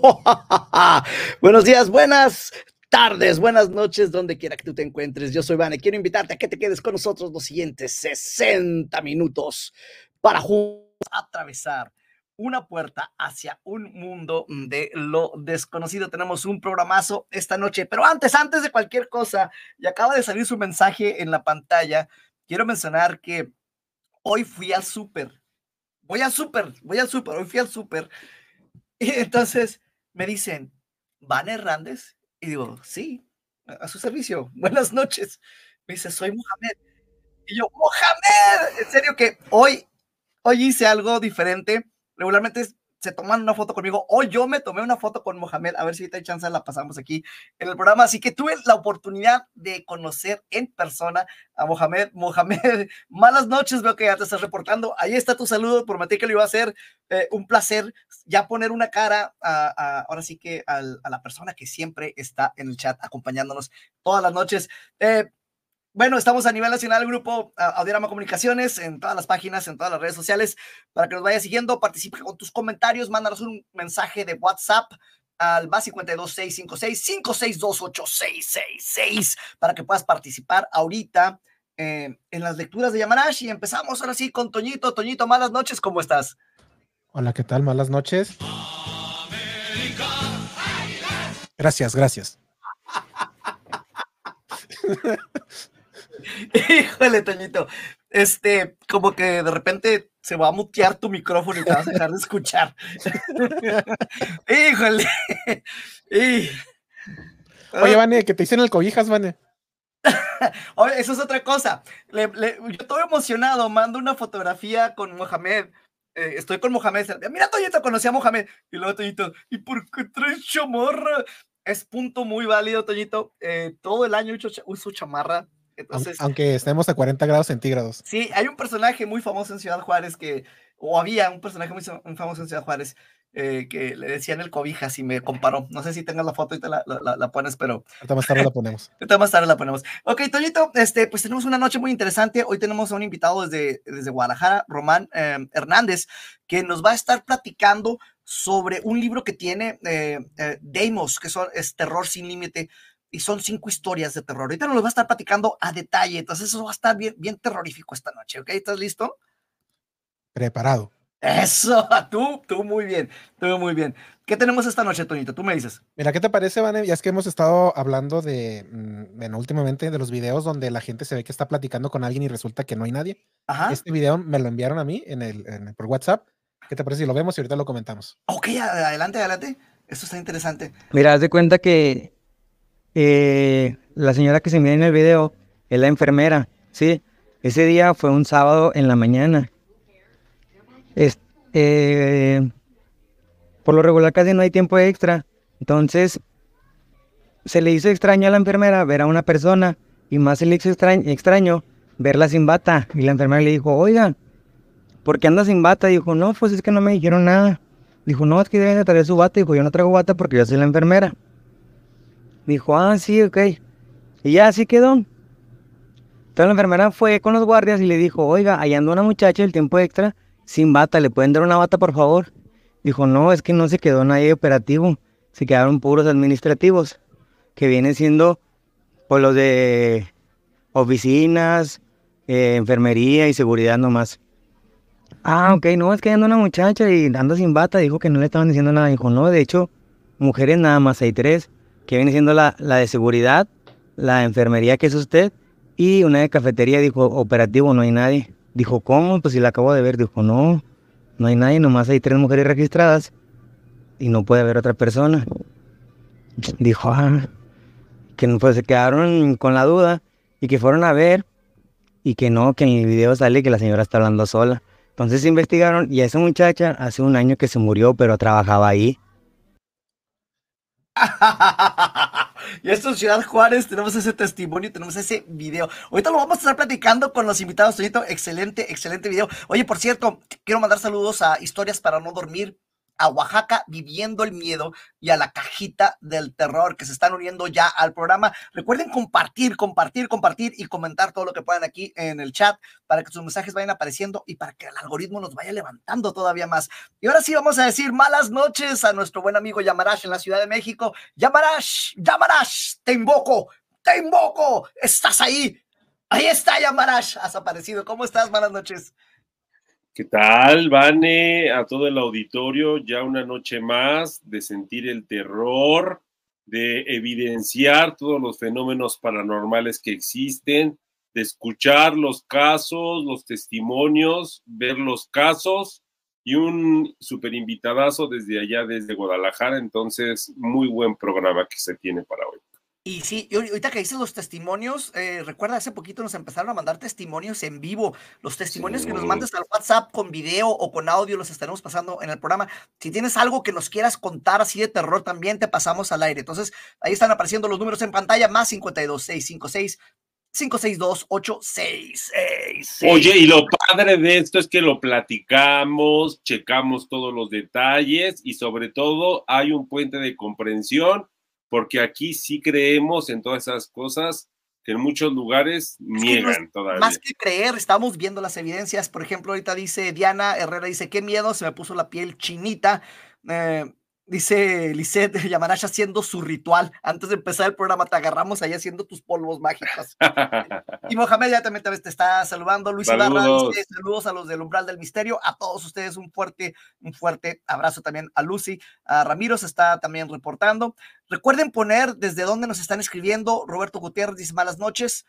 Buenos días, buenas tardes, buenas noches, donde quiera que tú te encuentres. Yo soy Vane. Quiero invitarte a que te quedes con nosotros los siguientes 60 minutos para juntos atravesar una puerta hacia un mundo de lo desconocido. Tenemos un programazo esta noche, pero antes, antes de cualquier cosa, y acaba de salir su mensaje en la pantalla, quiero mencionar que hoy fui al súper. Voy al súper, voy al súper, hoy fui al súper. Y entonces me dicen, ¿Van Hernández? Y digo, sí, a su servicio, buenas noches. Me dice, soy Mohamed. Y yo, Mohamed, en serio que hoy, hoy hice algo diferente. Regularmente es se toman una foto conmigo o yo me tomé una foto con Mohamed, a ver si hay chance la pasamos aquí en el programa. Así que tuve la oportunidad de conocer en persona a Mohamed. Mohamed, malas noches, veo que ya te estás reportando. Ahí está tu saludo, prometí que lo iba a hacer. Eh, un placer ya poner una cara a, ahora sí que a la persona que siempre está en el chat acompañándonos todas las noches. Eh, bueno, estamos a nivel nacional, grupo Audiorama Comunicaciones, en todas las páginas, en todas las redes sociales, para que nos vayas siguiendo, participe con tus comentarios, mándanos un mensaje de WhatsApp al más seis para que puedas participar ahorita eh, en las lecturas de Y Empezamos ahora sí con Toñito. Toñito, malas noches, ¿cómo estás? Hola, ¿qué tal? Malas noches. gracias, gracias. Híjole, Toñito. Este, como que de repente se va a mutear tu micrófono y te vas a dejar de escuchar. Híjole. Oye, Vane, que te hicieron el cobijas, Vane. Eso es otra cosa. yo todo emocionado, mando una fotografía con Mohamed. Eh, estoy con Mohamed. Mira, Toñito, conocí a Mohamed. Y luego Toñito, ¿y por qué traes chamarra? Es punto muy válido, Toñito. Eh, todo el año uso chamarra aunque estemos a 40 grados centígrados. Sí, hay un personaje muy famoso en Ciudad Juárez que, o había un personaje muy famoso en Ciudad Juárez eh, que le decían el cobija, si me comparó. No sé si tengas la foto y te la, pones, pero. Ahorita más tarde la ponemos. Ahorita más tarde la ponemos. Ok, Toñito, este, pues tenemos una noche muy interesante. Hoy tenemos a un invitado desde, desde Guadalajara, Román em, Hernández, que nos va a estar platicando sobre un libro que tiene eh, eh, Deimos, que son, es Terror sin Límite y son cinco historias de terror. Ahorita nos lo va a estar platicando a detalle, entonces eso va a estar bien, bien terrorífico esta noche, ¿ok? ¿Estás listo? Preparado. Eso, tú, tú muy bien, tú muy bien. ¿Qué tenemos esta noche, Toñito? Tú me dices. Mira, ¿qué te parece, Vane? Ya es que hemos estado hablando de, bueno, mm, últimamente de los videos donde la gente se ve que está platicando con alguien y resulta que no hay nadie. Este video me lo enviaron a mí en el, por WhatsApp. ¿Qué te parece si lo vemos y ahorita lo comentamos? Ok, adelante, adelante. eso está interesante. Mira, haz de cuenta que eh, la señora que se mira en el video es la enfermera, ¿sí? Ese día fue un sábado en la mañana. Eh, por lo regular casi no hay tiempo extra. Entonces, se le hizo extraño a la enfermera ver a una persona y más se le hizo extraño, verla sin bata. Y la enfermera le dijo, oiga, ¿por qué anda sin bata? Dijo, no, pues es que no me dijeron nada. Dijo, no, es que deben de traer su bata. Dijo, yo no traigo bata porque yo soy la enfermera dijo, ah, sí, ok. Y ya así quedó. Entonces la enfermera fue con los guardias y le dijo, oiga, allá anda una muchacha del tiempo extra sin bata, ¿le pueden dar una bata por favor? Dijo, no, es que no se quedó nadie operativo, se quedaron puros administrativos, que vienen siendo por pues, los de oficinas, eh, enfermería y seguridad nomás. Ah, ok, no, es que anda una muchacha y anda sin bata, dijo que no le estaban diciendo nada, dijo, no, de hecho, mujeres nada más hay tres, que viene siendo la, la de seguridad, la enfermería que es usted, y una de cafetería dijo, operativo, no hay nadie. Dijo, ¿cómo? Pues si la acabo de ver. Dijo, no, no hay nadie, nomás hay tres mujeres registradas y no puede haber otra persona. Dijo, ah, que pues se quedaron con la duda y que fueron a ver y que no, que en el video sale que la señora está hablando sola. Entonces investigaron y esa muchacha hace un año que se murió, pero trabajaba ahí. y esto es Ciudad Juárez, tenemos ese testimonio, tenemos ese video. Ahorita lo vamos a estar platicando con los invitados, Toñito. Excelente, excelente video. Oye, por cierto, quiero mandar saludos a Historias para No Dormir, a Oaxaca viviendo el miedo y a la cajita del terror que se están uniendo ya al programa. Recuerden compartir, compartir, compartir y comentar todo lo que puedan aquí en el chat para que sus mensajes vayan apareciendo y para que el algoritmo nos vaya levantando todavía más. Y ahora sí vamos a decir malas noches a nuestro buen amigo Yamarash en la Ciudad de México. Yamarash, Yamarash, te invoco, te invoco, estás ahí. Ahí está Yamarash, has aparecido. ¿Cómo estás? Malas noches. ¿Qué tal, Vane? A todo el auditorio, ya una noche más de sentir el terror, de evidenciar todos los fenómenos paranormales que existen, de escuchar los casos, los testimonios, ver los casos y un super invitadazo desde allá, desde Guadalajara. Entonces, muy buen programa que se tiene para hoy. Y sí, ahorita que dices los testimonios, eh, recuerda, hace poquito nos empezaron a mandar testimonios en vivo. Los testimonios que nos mandes al WhatsApp con video o con audio los estaremos pasando en el programa. Si tienes algo que nos quieras contar así de terror, también te pasamos al aire. Entonces, ahí están apareciendo los números en pantalla, más 52656. 562-866. Oye, y lo padre de esto es que lo platicamos, checamos todos los detalles y sobre todo hay un puente de comprensión porque aquí sí creemos en todas esas cosas que en muchos lugares niegan todavía. Más que creer, estamos viendo las evidencias. Por ejemplo, ahorita dice Diana Herrera, dice, qué miedo, se me puso la piel chinita. Eh, Dice Lisette Yamanaya haciendo su ritual. Antes de empezar el programa, te agarramos ahí haciendo tus polvos mágicos. y Mohamed ya también te está saludando. Luis saludos. Ibarra saludos a los del Umbral del Misterio. A todos ustedes un fuerte, un fuerte abrazo también a Lucy. A Ramiro se está también reportando. Recuerden poner desde dónde nos están escribiendo. Roberto Gutiérrez dice malas noches.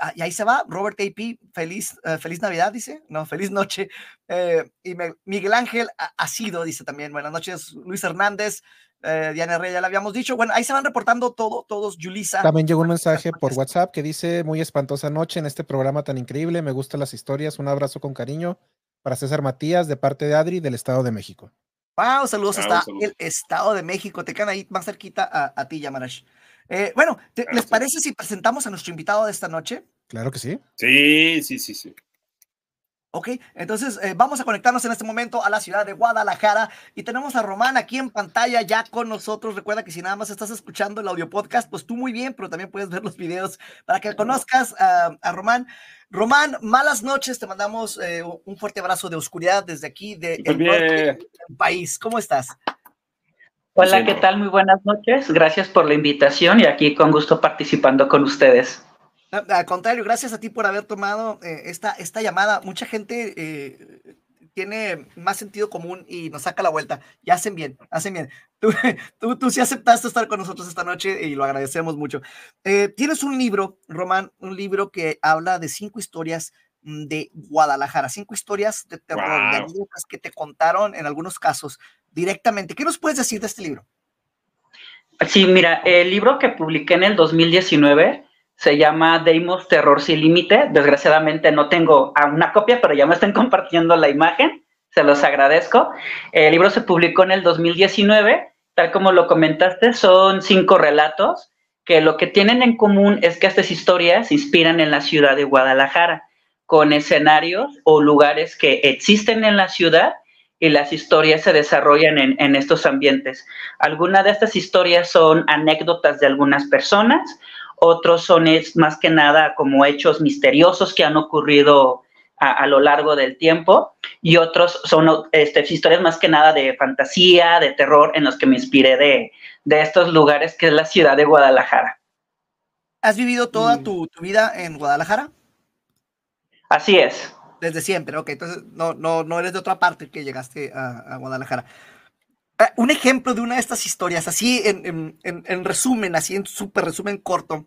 Ah, y, ahí se va Robert A.P., feliz, eh, feliz Navidad, dice, no, feliz noche. Eh, y Miguel Ángel ha sido, dice también, buenas noches, Luis Hernández, eh, Diana Rey, ya lo habíamos dicho. Bueno, ahí se van reportando todo, todos, Julissa, También llegó un mensaje por WhatsApp que dice, muy espantosa noche en este programa tan increíble, me gustan las historias, un abrazo con cariño para César Matías de parte de Adri del Estado de México. Wow, saludos hasta el Estado de México, te quedan ahí más cerquita a, a ti, Yamarash. Eh, bueno, ¿les parece si presentamos a nuestro invitado de esta noche? Claro que sí. Sí, sí, sí, sí. Ok, entonces eh, vamos a conectarnos en este momento a la ciudad de Guadalajara y tenemos a Román aquí en pantalla ya con nosotros. Recuerda que si nada más estás escuchando el audio podcast, pues tú muy bien, pero también puedes ver los videos para que conozcas a Román. Román, malas noches, te mandamos eh, un fuerte abrazo de oscuridad desde aquí, de el del país. ¿Cómo estás? Hola, ¿qué tal? Muy buenas noches. Gracias por la invitación y aquí con gusto participando con ustedes. Al contrario, gracias a ti por haber tomado eh, esta, esta llamada. Mucha gente eh, tiene más sentido común y nos saca la vuelta. Y hacen bien, hacen bien. Tú, tú, tú sí aceptaste estar con nosotros esta noche y lo agradecemos mucho. Eh, tienes un libro, Román, un libro que habla de cinco historias mm, de Guadalajara, cinco historias de terror, que te contaron en algunos casos directamente. ¿Qué nos puedes decir de este libro? Sí, mira, el libro que publiqué en el 2019 se llama Deimos Terror Sin Límite. Desgraciadamente no tengo una copia, pero ya me están compartiendo la imagen. Se los agradezco. El libro se publicó en el 2019. Tal como lo comentaste, son cinco relatos que lo que tienen en común es que estas historias se inspiran en la ciudad de Guadalajara, con escenarios o lugares que existen en la ciudad y las historias se desarrollan en, estos ambientes. Algunas de estas historias son anécdotas de algunas personas, otros son más que nada como hechos misteriosos que han ocurrido a, lo largo del tiempo y otros son este, historias más que nada de fantasía, de terror, en los que me inspiré de, estos lugares que es la ciudad de Guadalajara. ¿Has vivido toda mm. tu, tu vida en Guadalajara? Así es. Desde siempre, ok. Entonces, no, no, no eres de otra parte que llegaste a, Guadalajara. Ah, un ejemplo de una de estas historias, así en, en, resumen, así en súper resumen corto.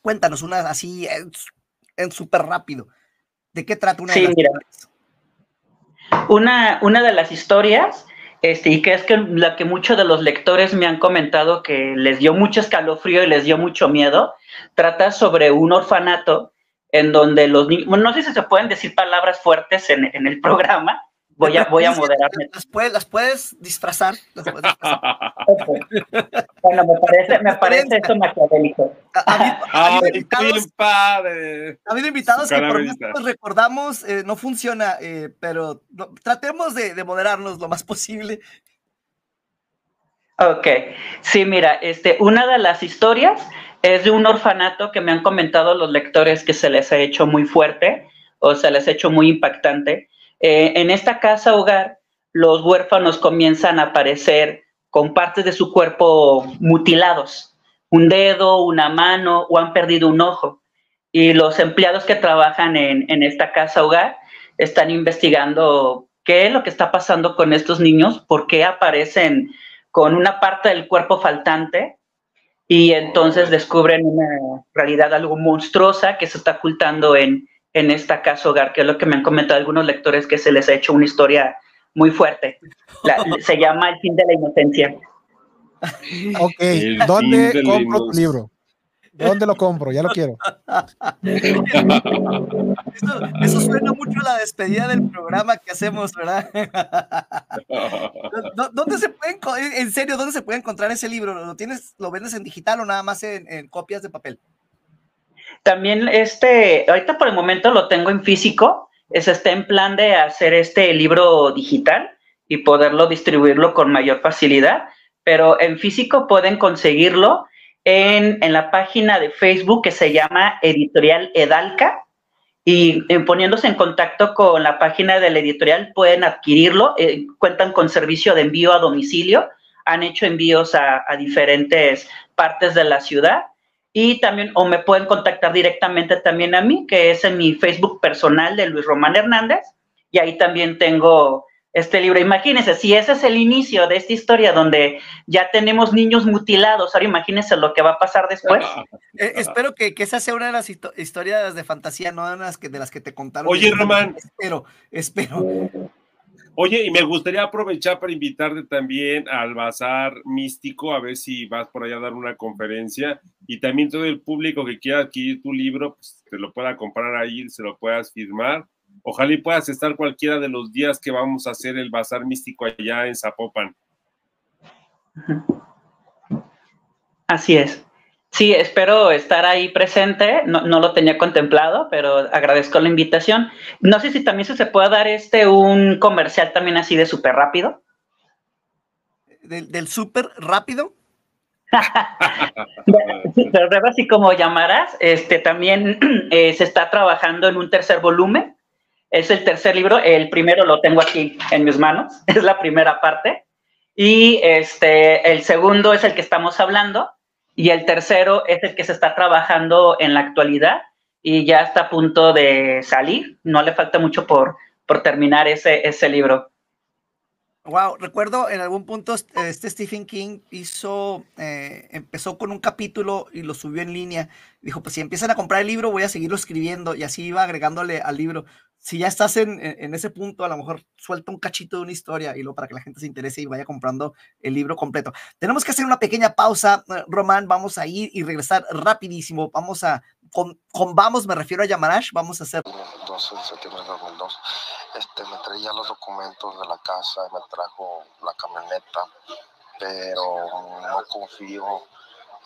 Cuéntanos una así en, súper rápido. ¿De qué trata una sí, de mira. Una, una de las historias este, y que es que la que muchos de los lectores me han comentado que les dio mucho escalofrío y les dio mucho miedo, trata sobre un orfanato en donde los niños, no sé si se pueden decir palabras fuertes en, el programa, voy a, voy a moderarme. Las, puedes, las puedes disfrazar. Bueno, me parece, me parece esto maquiavélico. Ha, ha, habido invitados, que por menos nos recordamos, eh, no funciona, eh, pero tratemos de, moderarnos lo más posible. Ok, sí, mira, este, una de las historias es de un orfanato que me han comentado los lectores que se les ha hecho muy fuerte o se les ha hecho muy impactante. Eh, en esta casa hogar, los huérfanos comienzan a aparecer con partes de su cuerpo mutilados, un dedo, una mano o han perdido un ojo. Y los empleados que trabajan en, en esta casa hogar están investigando qué es lo que está pasando con estos niños, por qué aparecen con una parte del cuerpo faltante y entonces descubren una realidad algo monstruosa que se está ocultando en, en esta casa hogar, que es lo que me han comentado algunos lectores que se les ha hecho una historia muy fuerte. se llama El fin de la inocencia. Ok, ¿dónde compro tu libro? ¿Dónde lo compro? Ya lo quiero. Eso, suena mucho la despedida del programa que hacemos, ¿verdad? ¿Dónde se pueden, en serio, dónde se puede encontrar ese libro? ¿Lo tienes, lo vendes en digital o nada más en, copias de papel? También este, ahorita por el momento lo tengo en físico. Es, está en plan de hacer este libro digital y poderlo distribuirlo con mayor facilidad. Pero en físico pueden conseguirlo en, la página de Facebook que se llama Editorial Edalca y eh, poniéndose en contacto con la página de la editorial pueden adquirirlo. Eh, cuentan con servicio de envío a domicilio. Han hecho envíos a, a, diferentes partes de la ciudad y también o me pueden contactar directamente también a mí, que es en mi Facebook personal de Luis Román Hernández y ahí también tengo este libro. Imagínense, si ese es el inicio de esta historia donde ya tenemos niños mutilados, ahora imagínense lo que va a pasar después. Eh, espero que, esa sea una de las historias de fantasía, no de las que, de las que te contaron. Oye, Román. Espero, espero. Oye, y me gustaría aprovechar para invitarte también al Bazar Místico, a ver si vas por allá a dar una conferencia y también todo el público que quiera adquirir tu libro, pues, te lo pueda comprar ahí, se lo puedas firmar Ojalá puedas estar cualquiera de los días que vamos a hacer el bazar místico allá en Zapopan. Así es. Sí, espero estar ahí presente. No, lo tenía contemplado, pero agradezco la invitación. No sé si también se, puede dar este un comercial también así de súper rápido. ¿Del, súper rápido? pero así como llamarás, este, también eh, se está trabajando en un tercer volumen es el tercer libro, el primero lo tengo aquí en mis manos, es la primera parte. Y este, el segundo es el que estamos hablando y el tercero es el que se está trabajando en la actualidad y ya está a punto de salir. No le falta mucho por, por terminar ese, ese libro. Wow, recuerdo en algún punto este Stephen King hizo, eh, empezó con un capítulo y lo subió en línea. Dijo, pues si empiezan a comprar el libro, voy a seguirlo escribiendo y así iba agregándole al libro. Si ya estás en, en ese punto, a lo mejor suelta un cachito de una historia y lo para que la gente se interese y vaya comprando el libro completo. Tenemos que hacer una pequeña pausa, eh, Román, vamos a ir y regresar rapidísimo. Vamos a con, vamos me refiero a Yamarash, vamos a hacer. 12 de septiembre de 2002, este, me traía los documentos de la casa, me trajo la camioneta, pero no confío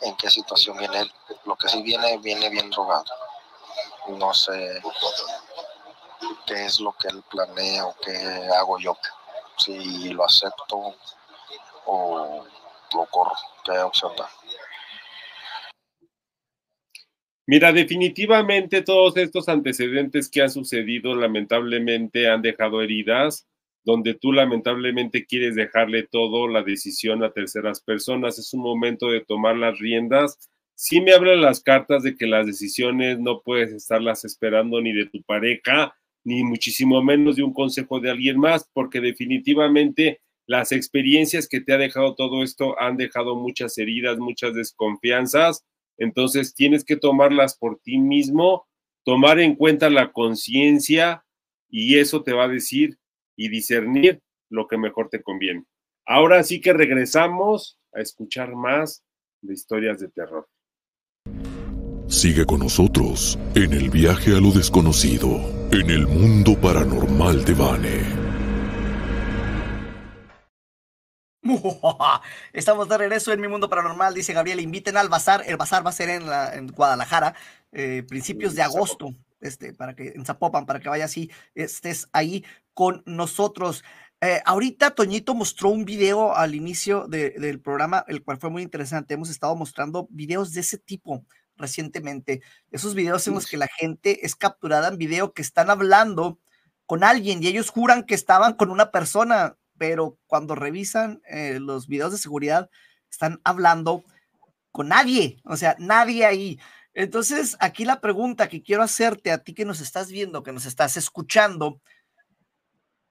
en qué situación viene él. Lo que sí viene, viene bien drogado. No sé qué es lo que él planea o qué hago yo, si lo acepto o lo corro, qué opción da. Mira, definitivamente todos estos antecedentes que han sucedido lamentablemente han dejado heridas donde tú lamentablemente quieres dejarle todo la decisión a terceras personas. Es un momento de tomar las riendas. Sí me hablan las cartas de que las decisiones no puedes estarlas esperando ni de tu pareja, ni muchísimo menos de un consejo de alguien más, porque definitivamente las experiencias que te ha dejado todo esto han dejado muchas heridas, muchas desconfianzas entonces tienes que tomarlas por ti mismo, tomar en cuenta la conciencia y eso te va a decir y discernir lo que mejor te conviene. Ahora sí que regresamos a escuchar más de historias de terror. Sigue con nosotros en el viaje a lo desconocido, en el mundo paranormal de Vane. Estamos de regreso en Mi Mundo Paranormal, dice Gabriel, inviten al bazar, el bazar va a ser en, la, Guadalajara, eh, principios de agosto, este, para que, en Zapopan, para que vayas y estés ahí con nosotros. Eh, ahorita Toñito mostró un video al inicio del programa, el cual fue muy interesante. Hemos estado mostrando videos de ese tipo recientemente. Esos videos en los que la gente es capturada en video que están hablando con alguien y ellos juran que estaban con una persona pero cuando revisan eh, los videos de seguridad, están hablando con nadie, o sea, nadie ahí. Entonces, aquí la pregunta que quiero hacerte a ti que nos estás viendo, que nos estás escuchando,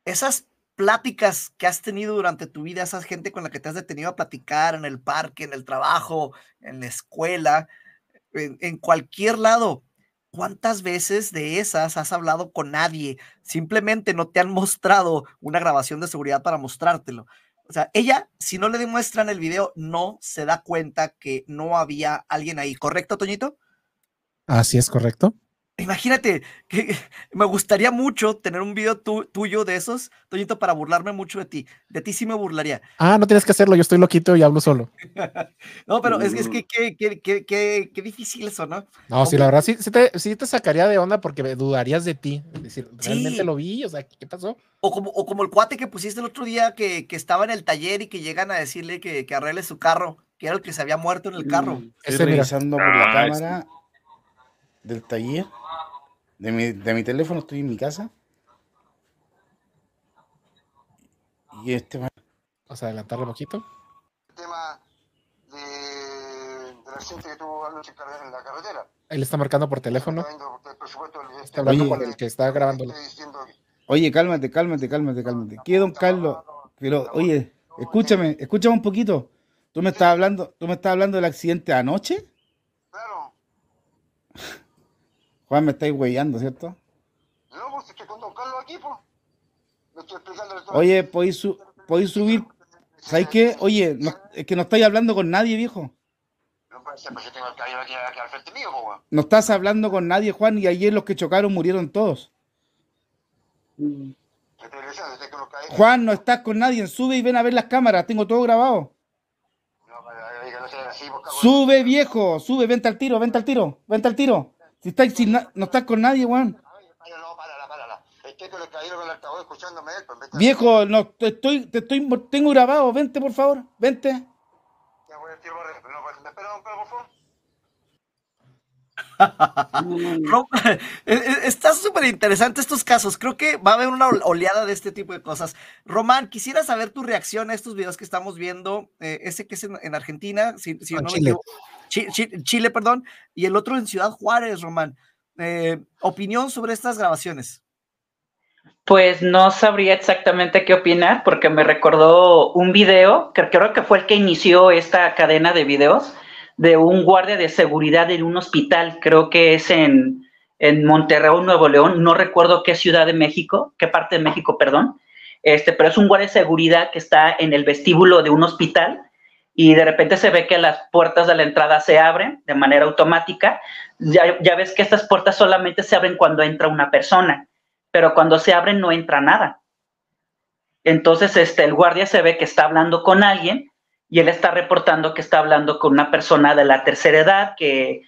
esas pláticas que has tenido durante tu vida, esa gente con la que te has detenido a platicar en el parque, en el trabajo, en la escuela, en cualquier lado, ¿Cuántas veces de esas has hablado con nadie? Simplemente no te han mostrado una grabación de seguridad para mostrártelo. O sea, ella, si no le demuestran el video, no se da cuenta que no había alguien ahí. ¿Correcto, Toñito? Así es correcto. Imagínate, que me gustaría mucho tener un video tuyo de esos, Toñito, para burlarme mucho de ti. De ti sí me burlaría. Ah, no tienes que hacerlo, yo estoy loquito y hablo solo. no, pero es, es que uh. qué difícil eso, ¿no? No, sí, la verdad, sí, te, sacaría de onda porque dudarías de ti. Es decir, ¿realmente lo vi? O sea, ¿qué pasó? O como, el cuate que pusiste el otro día que, estaba en el taller y que llegan a decirle que, arregle su carro, que era el que se había muerto en el mm, carro. por la ah, cámara del taller, de mi, de mi teléfono, estoy en mi casa. Y este Vamos a adelantarlo un poquito. El tema de, del accidente que tuvo anoche en la carretera. Él está marcando por teléfono. Está hablando con el que está grabando. Oye, cálmate, cálmate, cálmate, cálmate. ¿Qué, don Carlos? Pero, oye, escúchame, escúchame un poquito. Tú me estás hablando, tú me estás hablando del accidente anoche. Juan, me estáis huellando, ¿cierto? No, pues es que con Don Carlos aquí, pues. estoy Oye, podéis, subir. ¿Sabes qué? Oye, es que no estáis hablando con nadie, viejo. No estás hablando con nadie, Juan, y ayer los que chocaron murieron todos. Juan, no estás con nadie, sube y ven a ver las cámaras, tengo todo grabado. Pues, sube, viejo, sube, vente al tiro, vente al tiro, vente al tiro. Si no está con nadie, Juan. Viejo, no, te estoy, te estoy, tengo grabado, vente por favor, vente. Está súper interesante estos casos. Creo que va a haber una oleada de este tipo de cosas. Román, quisiera saber tu reacción a estos videos que estamos viendo. Eh, ese que es en, Argentina, si, no, Me equivoco, Chile, perdón, y el otro en Ciudad Juárez, Román. Eh, opinión sobre estas grabaciones. Pues no sabría exactamente qué opinar porque me recordó un video, que creo que fue el que inició esta cadena de videos, de un guardia de seguridad en un hospital, creo que es en, en Monterrey, Nuevo León, no recuerdo qué ciudad de México, qué parte de México, perdón, este, pero es un guardia de seguridad que está en el vestíbulo de un hospital y de repente se ve que las puertas de la entrada se abren de manera automática. Ya, ves que estas puertas solamente se abren cuando entra una persona, pero cuando se abren no entra nada. Entonces, este, el guardia se ve que está hablando con alguien y él está reportando que está hablando con una persona de la tercera edad que,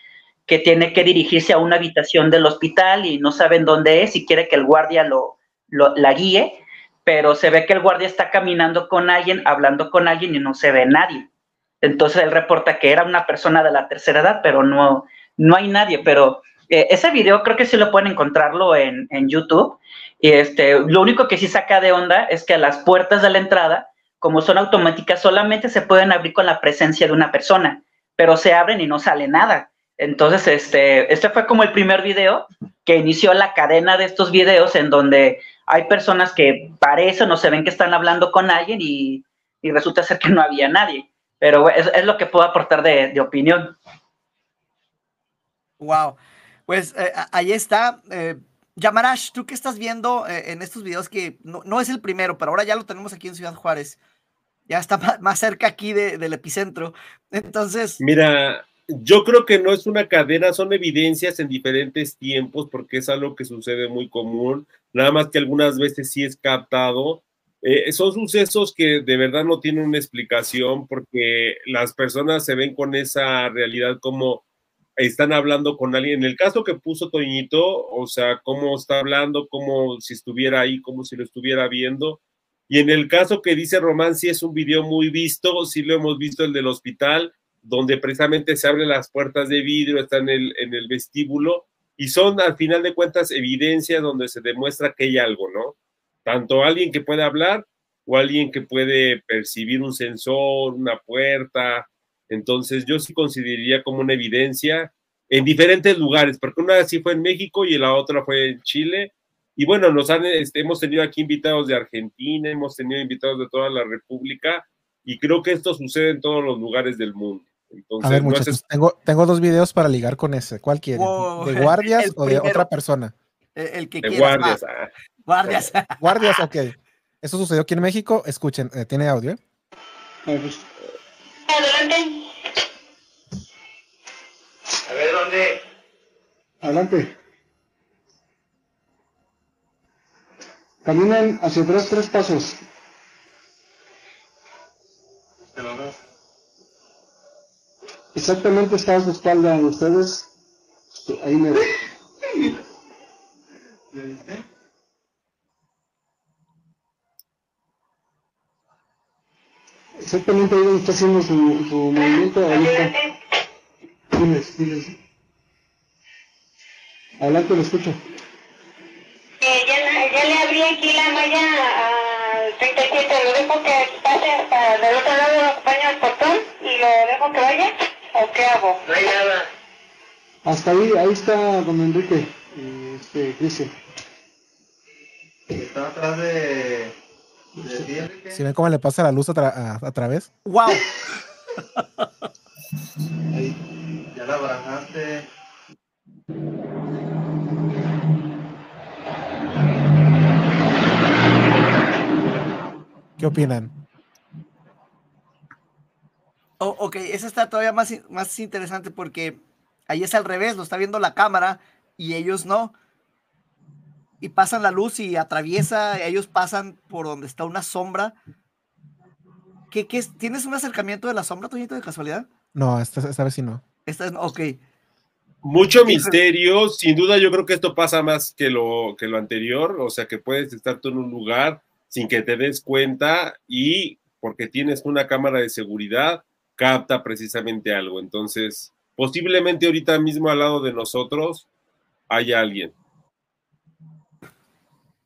tiene que dirigirse a una habitación del hospital y no saben dónde es y quiere que el guardia lo, lo la guíe, pero se ve que el guardia está caminando con alguien, hablando con alguien y no se ve nadie. Entonces él reporta que era una persona de la tercera edad, pero no, no hay nadie. Pero eh, ese video creo que sí lo pueden encontrarlo en, YouTube. Y este, lo único que sí saca de onda es que las puertas de la entrada, como son automáticas, solamente se pueden abrir con la presencia de una persona, pero se abren y no sale nada. Entonces, este, este fue como el primer video que inició la cadena de estos videos en donde hay personas que parecen o se ven que están hablando con alguien y, y resulta ser que no había nadie. Pero es, lo que puedo aportar de, opinión. Wow. Pues eh, ahí está. Eh, Yamarash, tú qué estás viendo eh, en estos videos que no, es el primero, pero ahora ya lo tenemos aquí en Ciudad Juárez. Ya está más cerca aquí del epicentro. Entonces. Mira, yo creo que no es una cadena, son evidencias en diferentes tiempos, porque es algo que sucede muy común. Nada más que algunas veces sí es captado eh, son sucesos que de verdad no tienen una explicación porque las personas se ven con esa realidad como están hablando con alguien. En el caso que puso Toñito, o sea, cómo está hablando, como si estuviera ahí, como si lo estuviera viendo. Y en el caso que dice Román, sí es un video muy visto, sí lo hemos visto el del hospital, donde precisamente se abren las puertas de vidrio, está en el, en el vestíbulo, y son al final de cuentas evidencias donde se demuestra que hay algo, ¿no? tanto alguien que puede hablar o alguien que puede percibir un sensor, una puerta. Entonces yo sí consideraría como una evidencia en diferentes lugares, porque una sí fue en México y la otra fue en Chile. Y bueno, nos han, este, hemos tenido aquí invitados de Argentina, hemos tenido invitados de toda la República y creo que esto sucede en todos los lugares del mundo. Entonces, tengo, tengo dos videos para ligar con ese. ¿Cuál ¿De guardias o de otra persona? E-, el que quiera Guardias. Ah. Guardias. ok. Eso sucedió aquí en México. Escuchen, eh, tiene audio. Eh, pues, adelante. A ver dónde. Adelante. Caminen hacia atrás tres pasos. Exactamente estás buscando a ustedes. Ahí me. Exactamente ahí donde está haciendo su, su movimiento, ahí Diles, diles. Adelante, lo escucho. Eh, ya, ya, le abrí aquí la malla al 37, lo dejo que pase hasta del otro lado, lo acompaño al portón y lo dejo que vaya, ¿o qué hago? No hay nada. Hasta ahí, ahí está don Enrique, este, Cristian atrás de. Si ven cómo le pasa la luz a, través. ¡Wow! Ya la ¿Qué opinan? Oh, ok, esa está todavía más, más interesante porque ahí es al revés, lo está viendo la cámara y ellos no y pasan la luz y atraviesa, ellos pasan por donde está una sombra. ¿Tienes un acercamiento de la sombra, Toñito, de casualidad? No, esta, esta vez no. Esta ok. Mucho misterio, sin duda yo creo que esto pasa más que lo, que lo anterior, o sea que puedes estar tú en un lugar sin que te des cuenta y porque tienes una cámara de seguridad, capta precisamente algo. Entonces, posiblemente ahorita mismo al lado de nosotros hay alguien.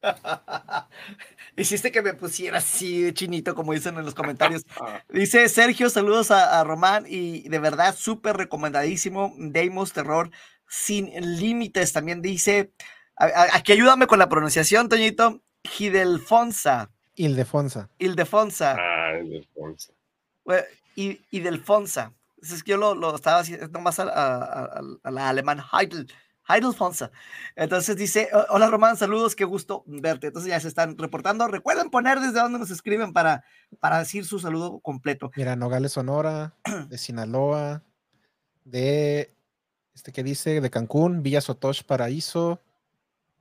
Hiciste que me pusiera así de chinito, como dicen en los comentarios. Ah. Dice Sergio, saludos a, Román y de verdad súper recomendadísimo. Deimos Terror sin límites. También dice, aquí ayúdame con la pronunciación, Toñito. Hidelfonza ildefonsa ildefonsa Ah, y, Delfonsa. Es que yo lo, estaba haciendo más a, la alemán Heidel. Heidel Fonza. Entonces dice, oh, hola Román, saludos, qué gusto verte. Entonces ya se están reportando. Recuerden poner desde dónde nos escriben para, para decir su saludo completo. Mira, Nogales Sonora, de Sinaloa, de, este que dice, de Cancún, Villa Sotosh Paraíso,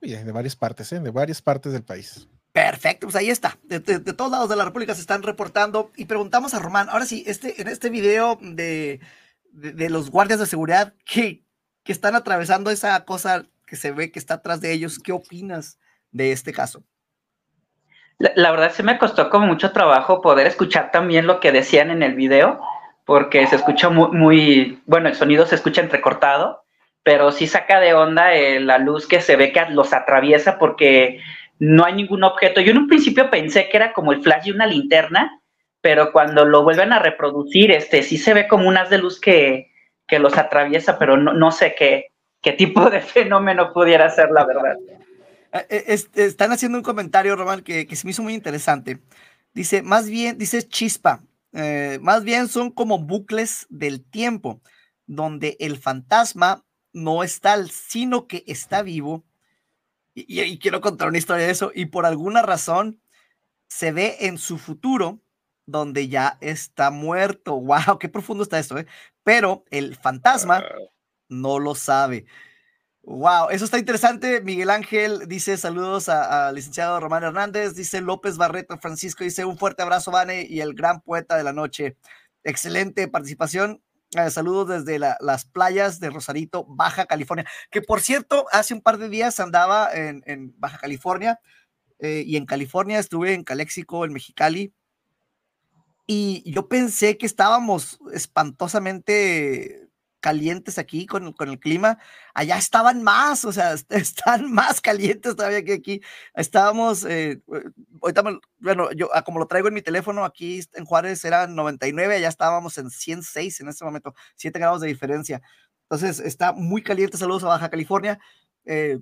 de varias partes, ¿eh? de varias partes del país. Perfecto, pues ahí está. De, todos lados de la República se están reportando y preguntamos a Román, ahora sí, este, en este video de, de los guardias de seguridad, ¿qué, que están atravesando esa cosa que se ve que está atrás de ellos. ¿Qué opinas de este caso? La, verdad se me costó como mucho trabajo poder escuchar también lo que decían en el video, porque se escucha muy, bueno, el sonido se escucha entrecortado, pero sí saca de onda eh, la luz que se ve que los atraviesa porque no hay ningún objeto. Yo en un principio pensé que era como el flash de una linterna, pero cuando lo vuelven a reproducir, este sí se ve como unas de luz que, que los atraviesa, pero no, sé qué, qué tipo de fenómeno pudiera ser, la verdad. Ah, eh, están haciendo un comentario, Roman que, se me hizo muy interesante. Dice, más bien, dice chispa, eh, más bien son como bucles del tiempo, donde el fantasma no está, sino que está vivo. Y, quiero contar una historia de eso, y por alguna razón se ve en su futuro, donde ya está muerto. ¡Wow! ¡Qué profundo está esto! Eh! pero el fantasma ah. no lo sabe. Wow, eso está interesante. Miguel Ángel dice saludos al licenciado Román Hernández, dice López Barreto Francisco, dice un fuerte abrazo, Vane, y el gran poeta de la noche. Excelente participación. Eh, saludos desde las playas de Rosarito, Baja California, que por cierto, hace un par de días andaba en, Baja California eh, y en California estuve en Calexico, en Mexicali, y yo pensé que estábamos espantosamente calientes aquí con, el clima. Allá estaban más, o sea, están más calientes todavía que aquí. Estábamos, eh, eh ahorita, bueno, yo ah, como lo traigo en mi teléfono, aquí en Juárez era 99, allá estábamos en 106 en este momento, 7 grados de diferencia. Entonces, está muy caliente. Saludos a Baja California. Eh,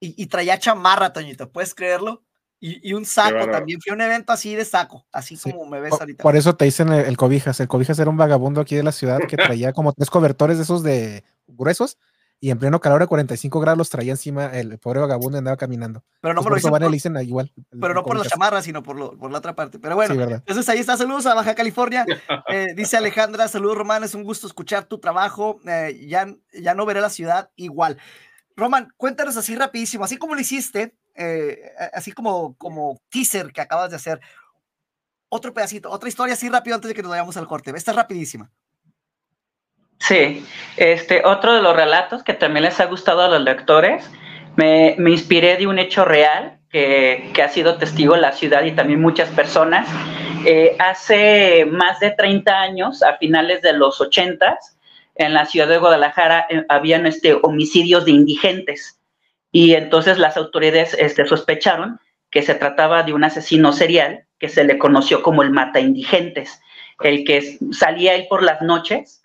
y, y, traía chamarra, Toñito, ¿puedes creerlo? Y, un saco, también fue un evento así de saco, así como me ves ahorita. Por eso te dicen el, cobijas. El cobijas era un vagabundo aquí de la ciudad que traía como tres cobertores de esos de gruesos y en pleno calor a 45 grados los traía encima el pobre vagabundo andaba caminando. Pero no pues por, los lo dicen igual. Pero no por las chamarras, sino por, lo, por la otra parte. Pero bueno, entonces ahí está. Saludos a Baja California. Eh, dice Alejandra, saludos Román, es un gusto escuchar tu trabajo. Eh, ya, ya no veré la ciudad igual. Roman, cuéntanos así rapidísimo, así como lo hiciste, eh, así como, como teaser que acabas de hacer, otro pedacito, otra historia así rápido antes de que nos vayamos al corte. Esta es rapidísima. Sí, este, otro de los relatos que también les ha gustado a los lectores, me, inspiré de un hecho real que, ha sido testigo la ciudad y también muchas personas. Eh, hace más de 30 años, a finales de los 80 en la ciudad de Guadalajara eh, habían este, homicidios de indigentes y entonces las autoridades este, sospecharon que se trataba de un asesino serial que se le conoció como el mata indigentes, el que salía él por las noches,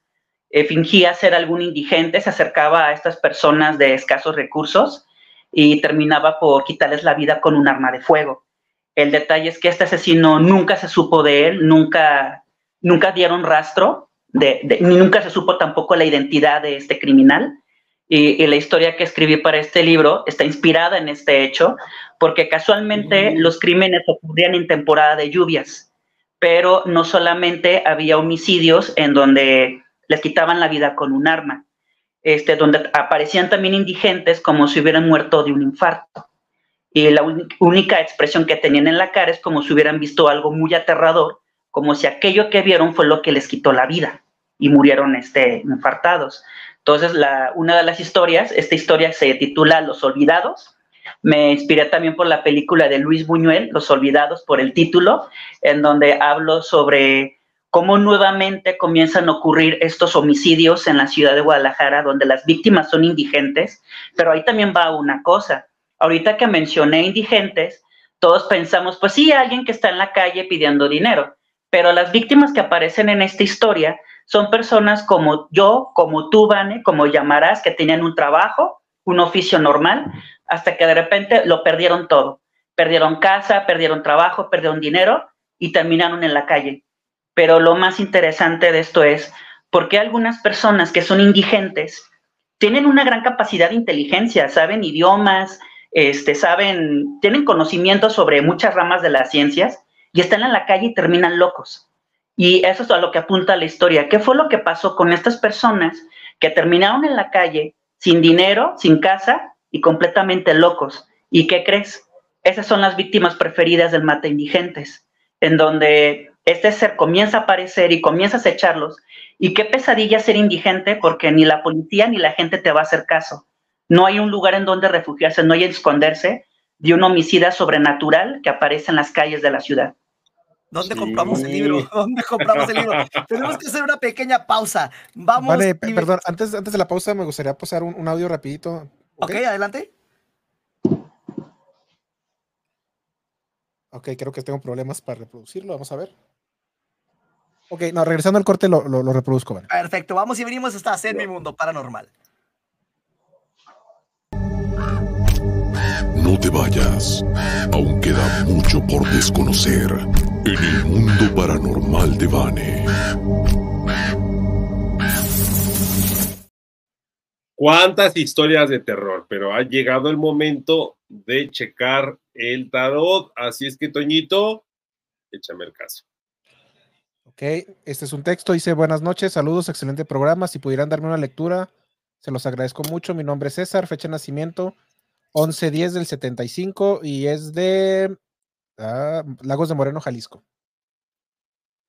eh, fingía ser algún indigente, se acercaba a estas personas de escasos recursos y terminaba por quitarles la vida con un arma de fuego. El detalle es que este asesino nunca se supo de él, nunca, nunca dieron rastro, ni nunca se supo tampoco la identidad de este criminal. Y, la historia que escribí para este libro está inspirada en este hecho, porque casualmente los crímenes ocurrían en temporada de lluvias, pero no solamente había homicidios en donde les quitaban la vida con un arma, este, donde aparecían también indigentes como si hubieran muerto de un infarto. Y la única expresión que tenían en la cara es como si hubieran visto algo muy aterrador, como si aquello que vieron fue lo que les quitó la vida y murieron este, infartados. Entonces, la, una de las historias, esta historia se titula Los Olvidados. Me inspiré también por la película de Luis Buñuel, Los Olvidados, por el título, en donde hablo sobre cómo nuevamente comienzan a ocurrir estos homicidios en la ciudad de Guadalajara, donde las víctimas son indigentes. Pero ahí también va una cosa. Ahorita que mencioné indigentes, todos pensamos, pues sí, alguien que está en la calle pidiendo dinero. Pero las víctimas que aparecen en esta historia son personas como yo, como tú, Vane, como llamarás, que tenían un trabajo, un oficio normal, hasta que de repente lo perdieron todo. Perdieron casa, perdieron trabajo, perdieron dinero y terminaron en la calle. Pero lo más interesante de esto es, ¿por qué algunas personas que son indigentes tienen una gran capacidad de inteligencia, saben idiomas, este, saben, tienen conocimiento sobre muchas ramas de las ciencias y están en la calle y terminan locos? Y eso es a lo que apunta la historia. ¿Qué fue lo que pasó con estas personas que terminaron en la calle sin dinero, sin casa y completamente locos? ¿Y qué crees? Esas son las víctimas preferidas del mata indigentes, en donde este ser comienza a aparecer y comienza a echarlos, Y qué pesadilla ser indigente porque ni la policía ni la gente te va a hacer caso. No hay un lugar en donde refugiarse, no hay esconderse de un homicida sobrenatural que aparece en las calles de la ciudad. ¿Dónde compramos el libro? ¿Dónde compramos el libro? Tenemos que hacer una pequeña pausa. Vamos. Vale, perdón, antes, antes de la pausa me gustaría pasar un, audio rapidito. ok, adelante. Ok, creo que tengo problemas para reproducirlo. Vamos a ver. Ok, no, regresando al corte lo, reproduzco. Perfecto, vamos y venimos hasta hacer mi mundo paranormal. No te vayas, aún queda mucho por desconocer. En el mundo paranormal de Vane. Cuántas historias de terror, pero ha llegado el momento de checar el tarot. Así es que, Toñito, échame el caso. Ok, este es un texto. Dice, buenas noches, saludos, excelente programa. Si pudieran darme una lectura, se los agradezco mucho. Mi nombre es César, fecha de nacimiento 11-10 del 75 y es de Ah, Lagos de Moreno, Jalisco.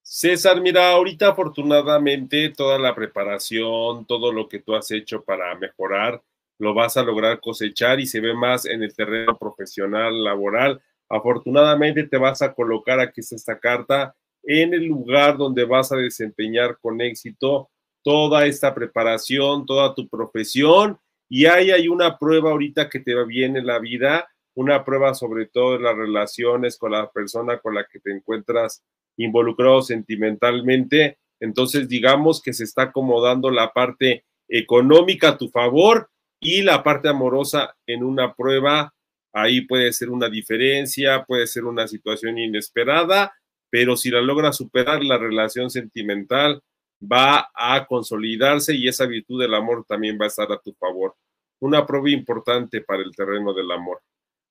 César, mira, ahorita afortunadamente toda la preparación, todo lo que tú has hecho para mejorar, lo vas a lograr cosechar y se ve más en el terreno profesional, laboral. Afortunadamente te vas a colocar, aquí está esta carta, en el lugar donde vas a desempeñar con éxito toda esta preparación, toda tu profesión. Y ahí hay una prueba ahorita que te bien en la vida una prueba sobre todo en las relaciones con la persona con la que te encuentras involucrado sentimentalmente. Entonces, digamos que se está acomodando la parte económica a tu favor y la parte amorosa en una prueba. Ahí puede ser una diferencia, puede ser una situación inesperada, pero si la logras superar, la relación sentimental va a consolidarse y esa virtud del amor también va a estar a tu favor. Una prueba importante para el terreno del amor.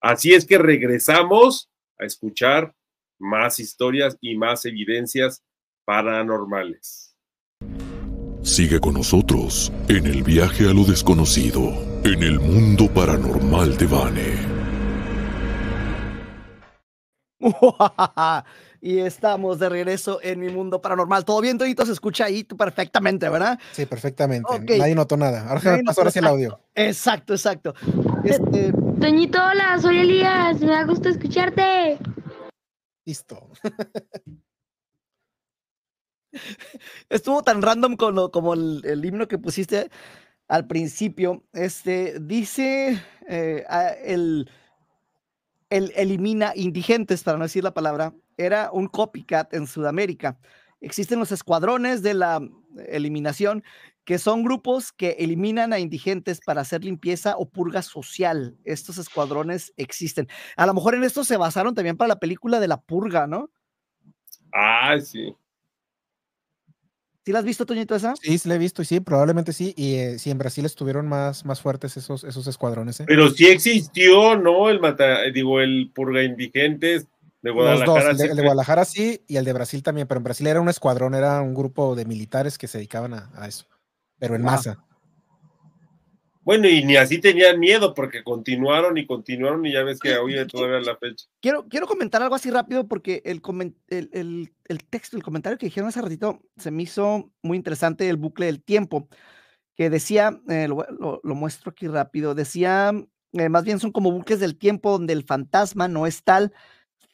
Así es que regresamos a escuchar más historias y más evidencias paranormales. Sigue con nosotros en el viaje a lo desconocido, en el mundo paranormal de Vane. y estamos de regreso en mi mundo paranormal. ¿Todo bien, Todito? Se escucha ahí perfectamente, ¿verdad? Sí, perfectamente. Nadie notó nada. Ahora, ahora el audio. Exacto, exacto. Este, Doñito, hola, soy Elías, me da gusto escucharte. Listo. Estuvo tan random como, el, himno que pusiste al principio. Este dice eh, el, el elimina indigentes, para no decir la palabra, era un copycat en Sudamérica. Existen los escuadrones de la eliminación que son grupos que eliminan a indigentes para hacer limpieza o purga social. Estos escuadrones existen. A lo mejor en esto se basaron también para la película de la purga, ¿no? Ah, sí. ¿Sí la has visto, Toñito, esa? Sí, sí la he visto, y sí, probablemente sí. Y eh, sí, en Brasil estuvieron más, más fuertes esos, esos escuadrones. ¿eh? Pero sí existió, ¿no? El mata, eh, digo, el purga indigentes de Guadalajara. Los dos, el, de, Guadalajara sí, y el de Brasil también, pero en Brasil era un escuadrón, era un grupo de militares que se dedicaban a eso pero en masa. Bueno, y ni así tenían miedo porque continuaron y continuaron y ya ves que hoy todavía la fecha. Quiero, quiero comentar algo así rápido porque el, el, texto, el comentario que dijeron hace ratito se me hizo muy interesante el bucle del tiempo, que decía, eh, lo, muestro aquí rápido, decía, eh, más bien son como bucles del tiempo donde el fantasma no es tal,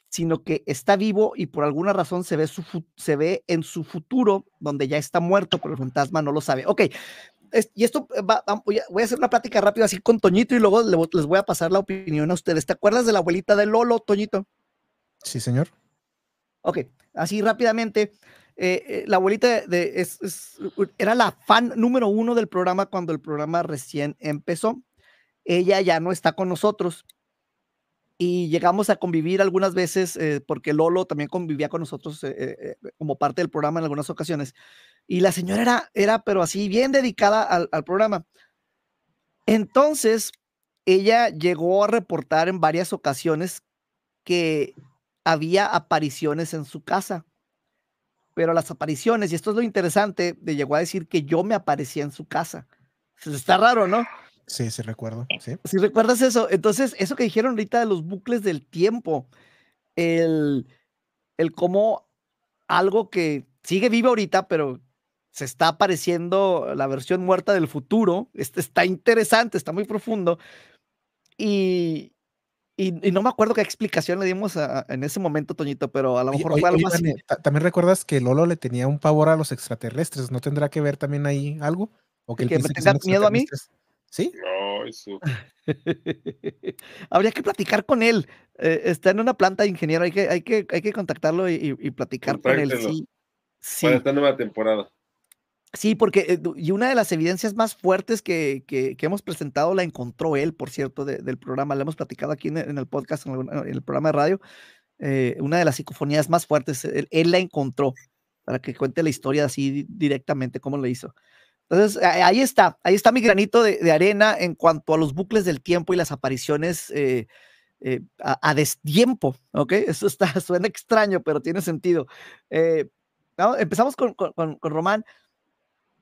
sino que está vivo y por alguna razón se ve, su, se ve en su futuro donde ya está muerto, pero el fantasma no lo sabe. Ok, y esto eh, voy, a, hacer una plática rápida así con Toñito y luego les voy a pasar la opinión a ustedes. ¿Te acuerdas de la abuelita de Lolo, Toñito? Sí, señor. Ok, así rápidamente. Eh, eh, la abuelita era la fan número uno del programa cuando el programa recién empezó. Ella ya no está con nosotros, y llegamos a convivir algunas veces, eh, porque Lolo también convivía con nosotros eh, eh, como parte del programa en algunas ocasiones. Y la señora era, era pero así, bien dedicada al, programa. Entonces, ella llegó a reportar en varias ocasiones que había apariciones en su casa. Pero las apariciones, y esto es lo interesante, de llegó a decir que yo me aparecía en su casa. Está raro, ¿no? Sí, sí recuerdo. Eh, sí. Si recuerdas eso, entonces eso que dijeron ahorita de los bucles del tiempo, el, el cómo algo que sigue vivo ahorita, pero se está apareciendo la versión muerta del futuro, este está interesante, está muy profundo, y, y, no me acuerdo qué explicación le dimos a, en ese momento, Toñito, pero a lo mejor también recuerdas que Lolo le tenía un pavor a los extraterrestres, ¿no tendrá que ver también ahí algo? ¿O que, le me tenga miedo a mí? ¿Sí? No, eso. Habría que platicar con él. Eh, está en una planta de ingeniero, hay que, hay que, hay que contactarlo y, platicar con él. Sí, Para esta nueva temporada. Sí, porque eh, y una de las evidencias más fuertes que, hemos presentado la encontró él, por cierto, del programa. La hemos platicado aquí en, el podcast, en, el, programa de radio. Eh, una de las psicofonías más fuertes, él, él, la encontró para que cuente la historia así directamente, cómo lo hizo. Entonces, ahí está, ahí está mi granito de, arena en cuanto a los bucles del tiempo y las apariciones eh, eh, a, destiempo, ¿ok? Eso está, suena extraño, pero tiene sentido. Eh, empezamos con, Román.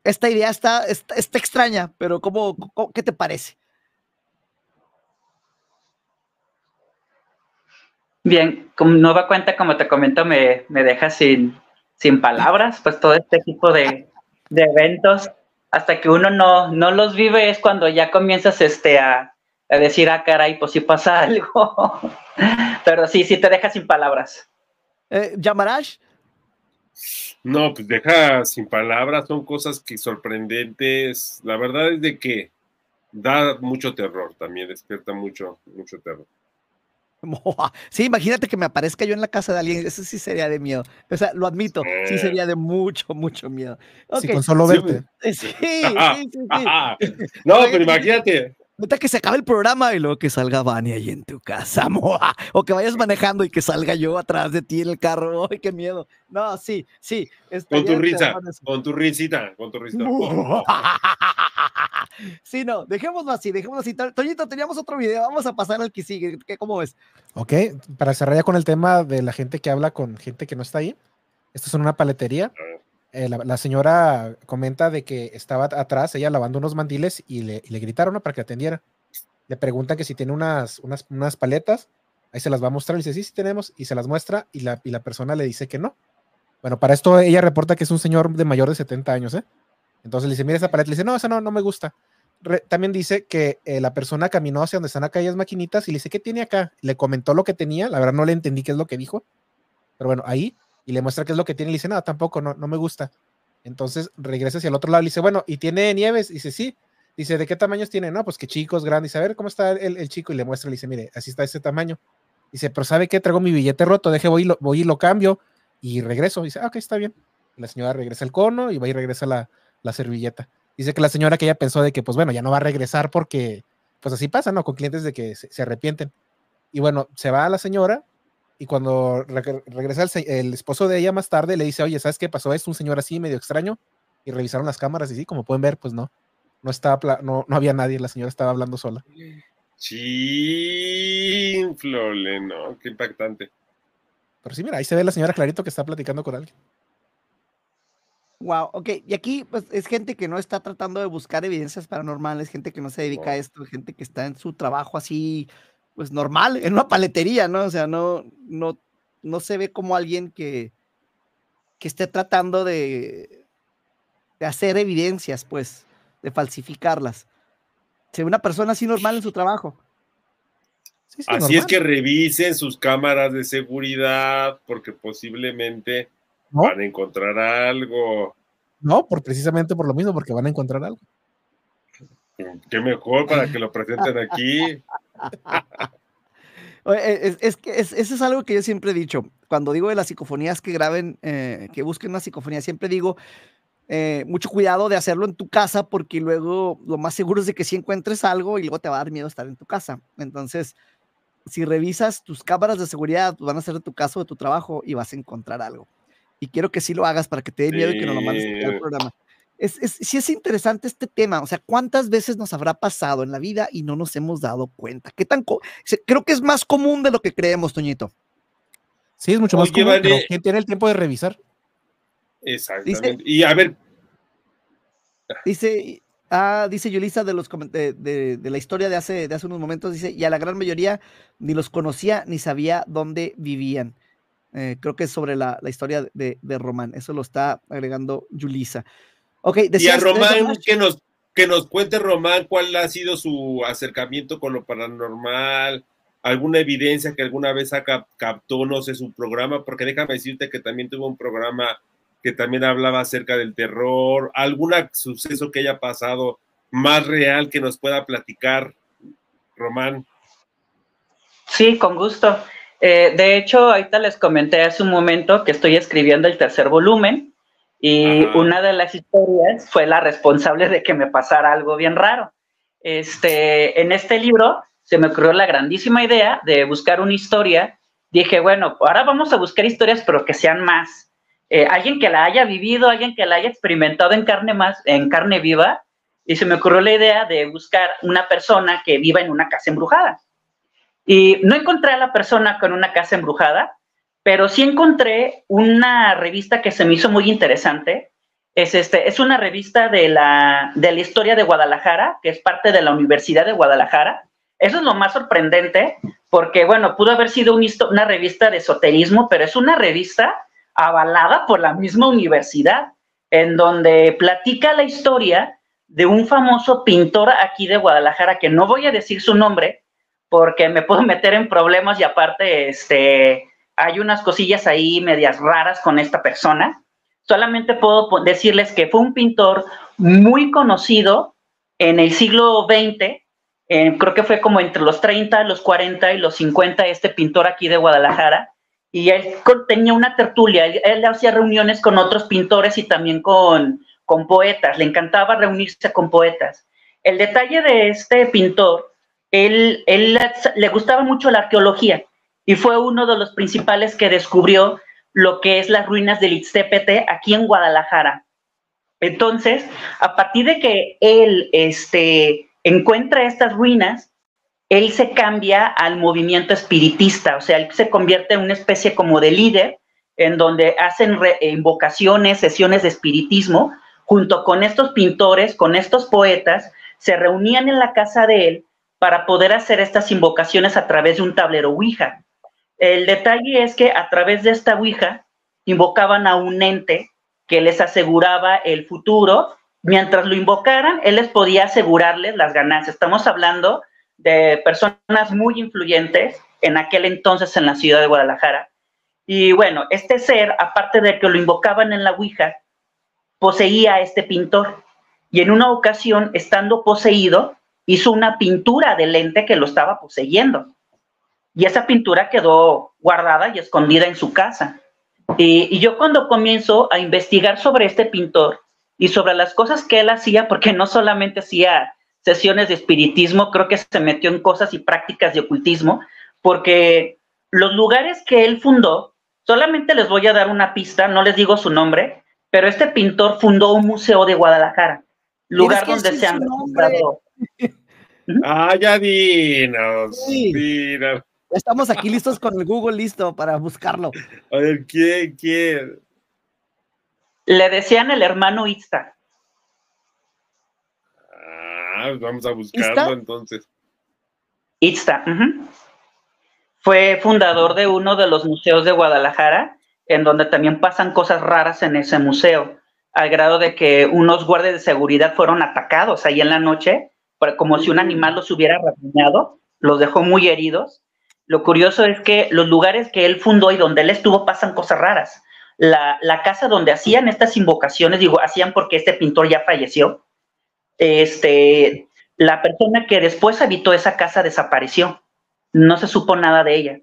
Esta idea está, está, extraña, pero ¿cómo, qué te parece? Bien, como nueva cuenta, como te comento, me, deja sin, sin palabras, pues todo este tipo de, de eventos hasta que uno no, no los vive es cuando ya comienzas este, a, a decir, ah, caray, pues si sí pasa algo. Pero sí, sí te deja sin palabras. Eh, ¿Yamarash? No, pues deja sin palabras, son cosas que sorprendentes. La verdad es de que da mucho terror también, despierta mucho, mucho terror. Ah, sí, imagínate que me aparezca yo en la casa de alguien, eso sí sería de miedo. O sea, lo admito, sí sería de mucho, mucho miedo. Sí, solo verte. sí. sí, sí. no, pero imagínate, Neta que se acabe el programa y luego que salga Vani ahí en tu casa, moa. O que vayas manejando y que salga yo atrás de ti en el carro. Ay, qué miedo. No, sí, sí. Con tu risa, con tu risita, con tu risita. sí, no, dejémoslo así, dejémoslo así. Toñito, teníamos otro video, vamos a pasar al que sigue. ¿Cómo ves? Ok, para cerrar ya con el tema de la gente que habla con gente que no está ahí. Esto es una paletería. Eh, la, señora comenta de que estaba atrás, ella lavando unos mandiles y le, gritaron para que atendiera. Le preguntan que si tiene unas, unas, paletas, ahí se las va a mostrar, y dice, sí, sí tenemos, y se las muestra, y la, persona le dice que no. Bueno, para esto ella reporta que es un señor de mayor de 70 años, ¿eh? Entonces le dice, mira esa paleta, le dice, no, esa no, no me gusta. también dice que eh, la persona caminó hacia donde están acá maquinitas y le dice, ¿qué tiene acá? Le comentó lo que tenía, la verdad no le entendí qué es lo que dijo, pero bueno, ahí y le muestra qué es lo que tiene y le dice, no, tampoco, no, no me gusta. Entonces regresa hacia el otro lado y le dice, bueno, ¿y tiene nieves? Y dice, sí. Dice, ¿de qué tamaños tiene? No, pues que chicos, grandes. a ver, ¿cómo está el, chico? Y le muestra, le dice, mire, así está ese tamaño. Dice, pero ¿sabe qué? Traigo mi billete roto, deje, voy y lo, voy lo cambio y regreso. Dice, ah, ok, está bien. La señora regresa el cono y va y regresa la, la servilleta. Dice que la señora que ella pensó de que, pues bueno, ya no va a regresar porque, pues así pasa, ¿no? Con clientes de que se, arrepienten. Y bueno, se va a la señora y cuando regresa el, esposo de ella más tarde, le dice, oye, ¿sabes qué pasó? Es un señor así, medio extraño. Y revisaron las cámaras y sí, como pueden ver, pues no. No, estaba no, no había nadie, la señora estaba hablando sola. flole, no, qué impactante. Pero sí, mira, ahí se ve la señora clarito que está platicando con alguien. Wow, ok. Y aquí pues, es gente que no está tratando de buscar evidencias paranormales, gente que no se dedica a esto, gente que está en su trabajo así pues normal, en una paletería, ¿no? O sea, no, no, no se ve como alguien que, que esté tratando de, de hacer evidencias, pues, de falsificarlas. Se una persona así normal en su trabajo. así es que revisen sus cámaras de seguridad, porque posiblemente van a encontrar algo. No, por, precisamente por lo mismo, porque van a encontrar algo. Qué mejor para que lo presenten aquí. Eh, es, que eso es algo que yo siempre he dicho. Cuando digo de las psicofonías que graben, eh, que busquen una psicofonía, siempre digo eh, mucho cuidado de hacerlo en tu casa porque luego lo más seguro es de que si encuentres algo y luego te va a dar miedo estar en tu casa. Entonces, si revisas tus cámaras de seguridad, pues, van a ser de tu caso, de tu trabajo y vas a encontrar algo. Y quiero que sí lo hagas para que te dé miedo y que no lo mandes al programa es, es, interesante este tema, o sea, ¿cuántas veces nos habrá pasado en la vida y no nos hemos dado cuenta? tan Creo que es más común de lo que creemos, Toñito. Sí, es mucho más común, tiene el tiempo de revisar? Exactamente. y a ver. Dice, ah, dice Yulisa de, los, de, de, la historia de hace, unos momentos, dice, y a la gran mayoría ni los conocía ni sabía dónde vivían. Eh, creo que es sobre la, historia de, de Román. Eso lo está agregando Yulisa y a Román, que nos, que nos cuente Román cuál ha sido su acercamiento con lo paranormal, alguna evidencia que alguna vez captó, no sé, su programa, porque déjame decirte que también tuvo un programa que también hablaba acerca del terror, algún suceso que haya pasado más real que nos pueda platicar, Román. Sí, con gusto. Eh, de hecho, ahorita les comenté hace un momento que estoy escribiendo el tercer volumen y una de las historias fue la responsable de que me pasara algo bien raro. Este, en este libro se me ocurrió la grandísima idea de buscar una historia. Dije, bueno, ahora vamos a buscar historias, pero que sean más. Eh, alguien que la haya vivido, alguien que la haya experimentado en carne, más, en carne viva. Y se me ocurrió la idea de buscar una persona que viva en una casa embrujada. Y no encontré a la persona con una casa embrujada, pero sí encontré una revista que se me hizo muy interesante. Es, este, es una revista de la, de la historia de Guadalajara, que es parte de la Universidad de Guadalajara. Eso es lo más sorprendente, porque, bueno, pudo haber sido una revista de esoterismo, pero es una revista avalada por la misma universidad, en donde platica la historia de un famoso pintor aquí de Guadalajara, que no voy a decir su nombre, porque me puedo meter en problemas y aparte, este, hay unas cosillas ahí medias raras con esta persona. Solamente puedo decirles que fue un pintor muy conocido en el siglo XX, creo que fue como entre los 30, los 40 y los 50, este pintor aquí de Guadalajara, y él tenía una tertulia, él, hacía reuniones con otros pintores y también con, con poetas, le encantaba reunirse con poetas. El detalle de este pintor, él, él le gustaba mucho la arqueología, y fue uno de los principales que descubrió lo que es las ruinas del Ixtépete aquí en Guadalajara. Entonces, a partir de que él este, encuentra estas ruinas, él se cambia al movimiento espiritista, o sea, él se convierte en una especie como de líder en donde hacen invocaciones, sesiones de espiritismo, junto con estos pintores, con estos poetas, se reunían en la casa de él para poder hacer estas invocaciones a través de un tablero Ouija. El detalle es que a través de esta Ouija invocaban a un ente que les aseguraba el futuro. Mientras lo invocaran, él les podía asegurarles las ganancias. Estamos hablando de personas muy influyentes en aquel entonces en la ciudad de Guadalajara. Y bueno, este ser, aparte de que lo invocaban en la Ouija, poseía a este pintor. Y en una ocasión, estando poseído, hizo una pintura del ente que lo estaba poseyendo. Y esa pintura quedó guardada y escondida en su casa. Y, yo cuando comienzo a investigar sobre este pintor y sobre las cosas que él hacía, porque no solamente hacía sesiones de espiritismo, creo que se metió en cosas y prácticas de ocultismo, porque los lugares que él fundó, solamente les voy a dar una pista, no les digo su nombre, pero este pintor fundó un museo de Guadalajara, lugar donde se han Ah, ya sí. Estamos aquí listos con el Google listo para buscarlo. A ver, ¿quién? ¿Quién? Le decían el hermano Ista. Ah, vamos a buscarlo entonces. Ista, fue fundador de uno de los museos de Guadalajara, en donde también pasan cosas raras en ese museo, al grado de que unos guardias de seguridad fueron atacados ahí en la noche, como si un mm. animal los hubiera rasguñado, los dejó muy heridos lo curioso es que los lugares que él fundó y donde él estuvo pasan cosas raras. La, casa donde hacían estas invocaciones, digo, hacían porque este pintor ya falleció. Este, la persona que después habitó esa casa desapareció. No se supo nada de ella.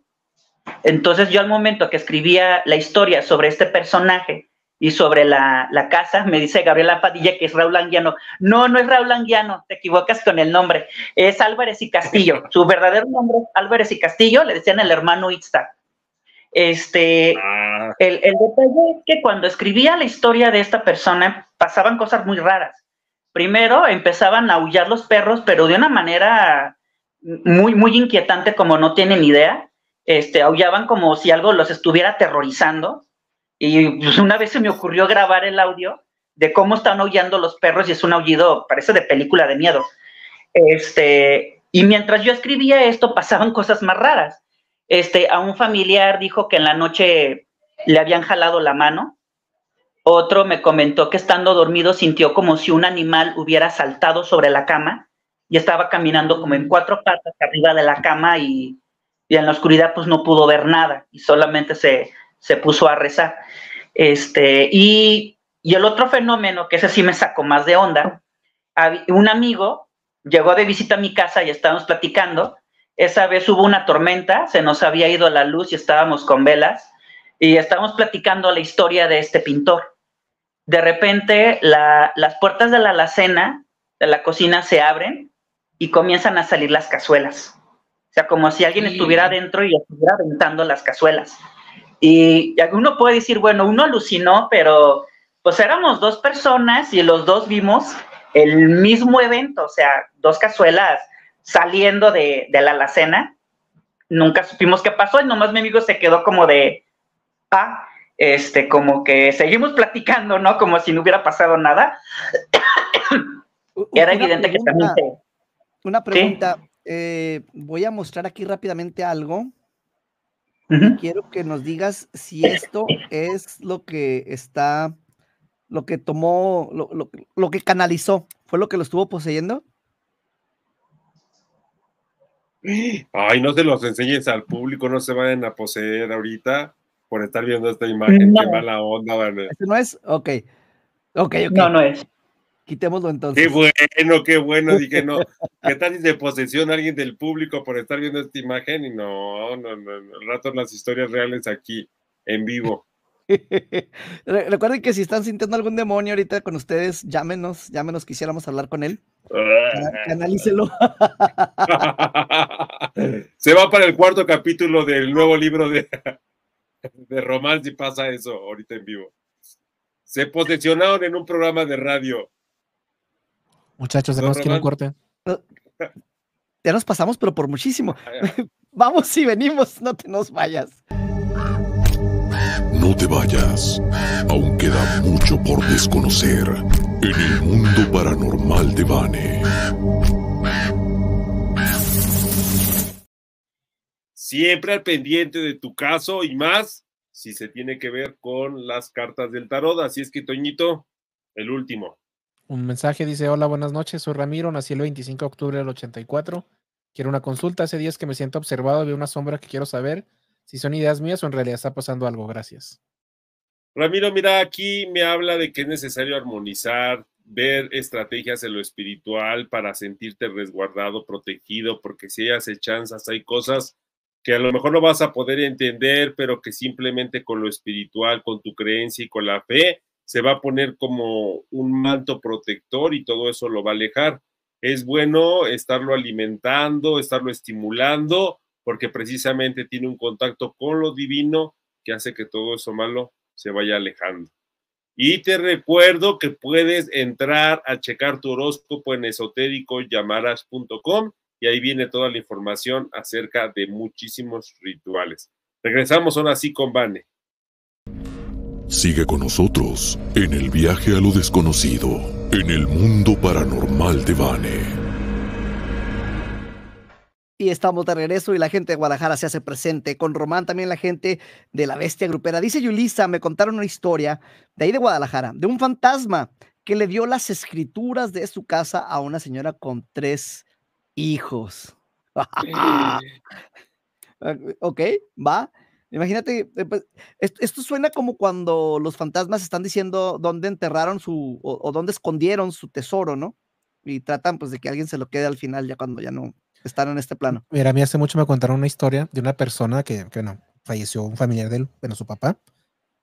Entonces yo al momento que escribía la historia sobre este personaje, y sobre la, casa, me dice Gabriela Padilla que es Raúl Anguiano. No, no es Raúl Anguiano, te equivocas con el nombre. Es Álvarez y Castillo. Su verdadero nombre Álvarez y Castillo, le decían el hermano Itza Este, ah. el, detalle es que cuando escribía la historia de esta persona, pasaban cosas muy raras. Primero empezaban a aullar los perros, pero de una manera muy, muy inquietante, como no tienen idea. Este, aullaban como si algo los estuviera aterrorizando. Y pues, una vez se me ocurrió grabar el audio de cómo están aullando los perros y es un aullido, parece de película de miedo. Este, y mientras yo escribía esto pasaban cosas más raras. Este, a un familiar dijo que en la noche le habían jalado la mano. Otro me comentó que estando dormido sintió como si un animal hubiera saltado sobre la cama y estaba caminando como en cuatro patas arriba de la cama y, en la oscuridad pues no pudo ver nada y solamente se puso a rezar. Este, y, el otro fenómeno, que ese sí me sacó más de onda, un amigo llegó de visita a mi casa y estábamos platicando. Esa vez hubo una tormenta, se nos había ido la luz y estábamos con velas y estábamos platicando la historia de este pintor. De repente las puertas de la alacena, de la cocina, se abren y comienzan a salir las cazuelas. O sea, como si alguien estuviera adentro y estuviera aventando las cazuelas. Y uno puede decir, bueno, uno alucinó, pero pues éramos dos personas y los dos vimos el mismo evento, o sea, dos cazuelas saliendo de, la alacena. Nunca supimos qué pasó y nomás mi amigo se quedó como de, ah, este, como que seguimos platicando, ¿no? Como si no hubiera pasado nada. Era evidente que también... Una pregunta, eh, voy a mostrar aquí rápidamente algo quiero que nos digas si esto es lo que está, lo que tomó, lo, que canalizó, fue lo que lo estuvo poseyendo. Ay, no se los enseñes al público, no se vayan a poseer ahorita por estar viendo esta imagen. No. Qué mala onda, ¿verdad? ¿Este no es? Ok. Ok, ok. No, no es. Quitémoslo entonces. Qué bueno, qué bueno. Dije, no, ¿qué tal si se posesiona alguien del público por estar viendo esta imagen? Y no, no, no, el rato las historias reales aquí, en vivo. Recuerden que si están sintiendo algún demonio ahorita con ustedes, llámenos, llámenos, quisiéramos hablar con él. Ah. Analícelo. Se va para el cuarto capítulo del nuevo libro de, de Romance y pasa eso ahorita en vivo. Se posesionaron en un programa de radio. Muchachos, tenemos que ir un corte. Ya nos pasamos, pero por muchísimo. Ah, Vamos y venimos, no te nos vayas. No te vayas. Aún queda mucho por desconocer en el mundo paranormal de Bane Siempre al pendiente de tu caso y más si se tiene que ver con las cartas del tarot. Así es que, Toñito, el último. Un mensaje dice, hola, buenas noches, soy Ramiro, nací el 25 de octubre del 84. Quiero una consulta. Hace días que me siento observado, veo una sombra que quiero saber si son ideas mías o en realidad está pasando algo. Gracias. Ramiro, mira, aquí me habla de que es necesario armonizar, ver estrategias en lo espiritual para sentirte resguardado, protegido, porque si hay acechanzas, hay cosas que a lo mejor no vas a poder entender, pero que simplemente con lo espiritual, con tu creencia y con la fe, se va a poner como un manto protector y todo eso lo va a alejar. Es bueno estarlo alimentando, estarlo estimulando, porque precisamente tiene un contacto con lo divino que hace que todo eso malo se vaya alejando. Y te recuerdo que puedes entrar a checar tu horóscopo en esotéricoyamaras.com y ahí viene toda la información acerca de muchísimos rituales. Regresamos son así con Vane. Sigue con nosotros en el viaje a lo desconocido, en el mundo paranormal de Vane. Y estamos de regreso y la gente de Guadalajara se hace presente. Con Román también la gente de la bestia grupera. Dice Yulisa, me contaron una historia de ahí de Guadalajara, de un fantasma que le dio las escrituras de su casa a una señora con tres hijos. ok, va. Imagínate, eh, pues, esto suena como cuando los fantasmas están diciendo dónde enterraron su o, dónde escondieron su tesoro, ¿no? Y tratan pues de que alguien se lo quede al final ya cuando ya no están en este plano. Mira, a mí hace mucho me contaron una historia de una persona que, que bueno, falleció un familiar de él, bueno, su papá,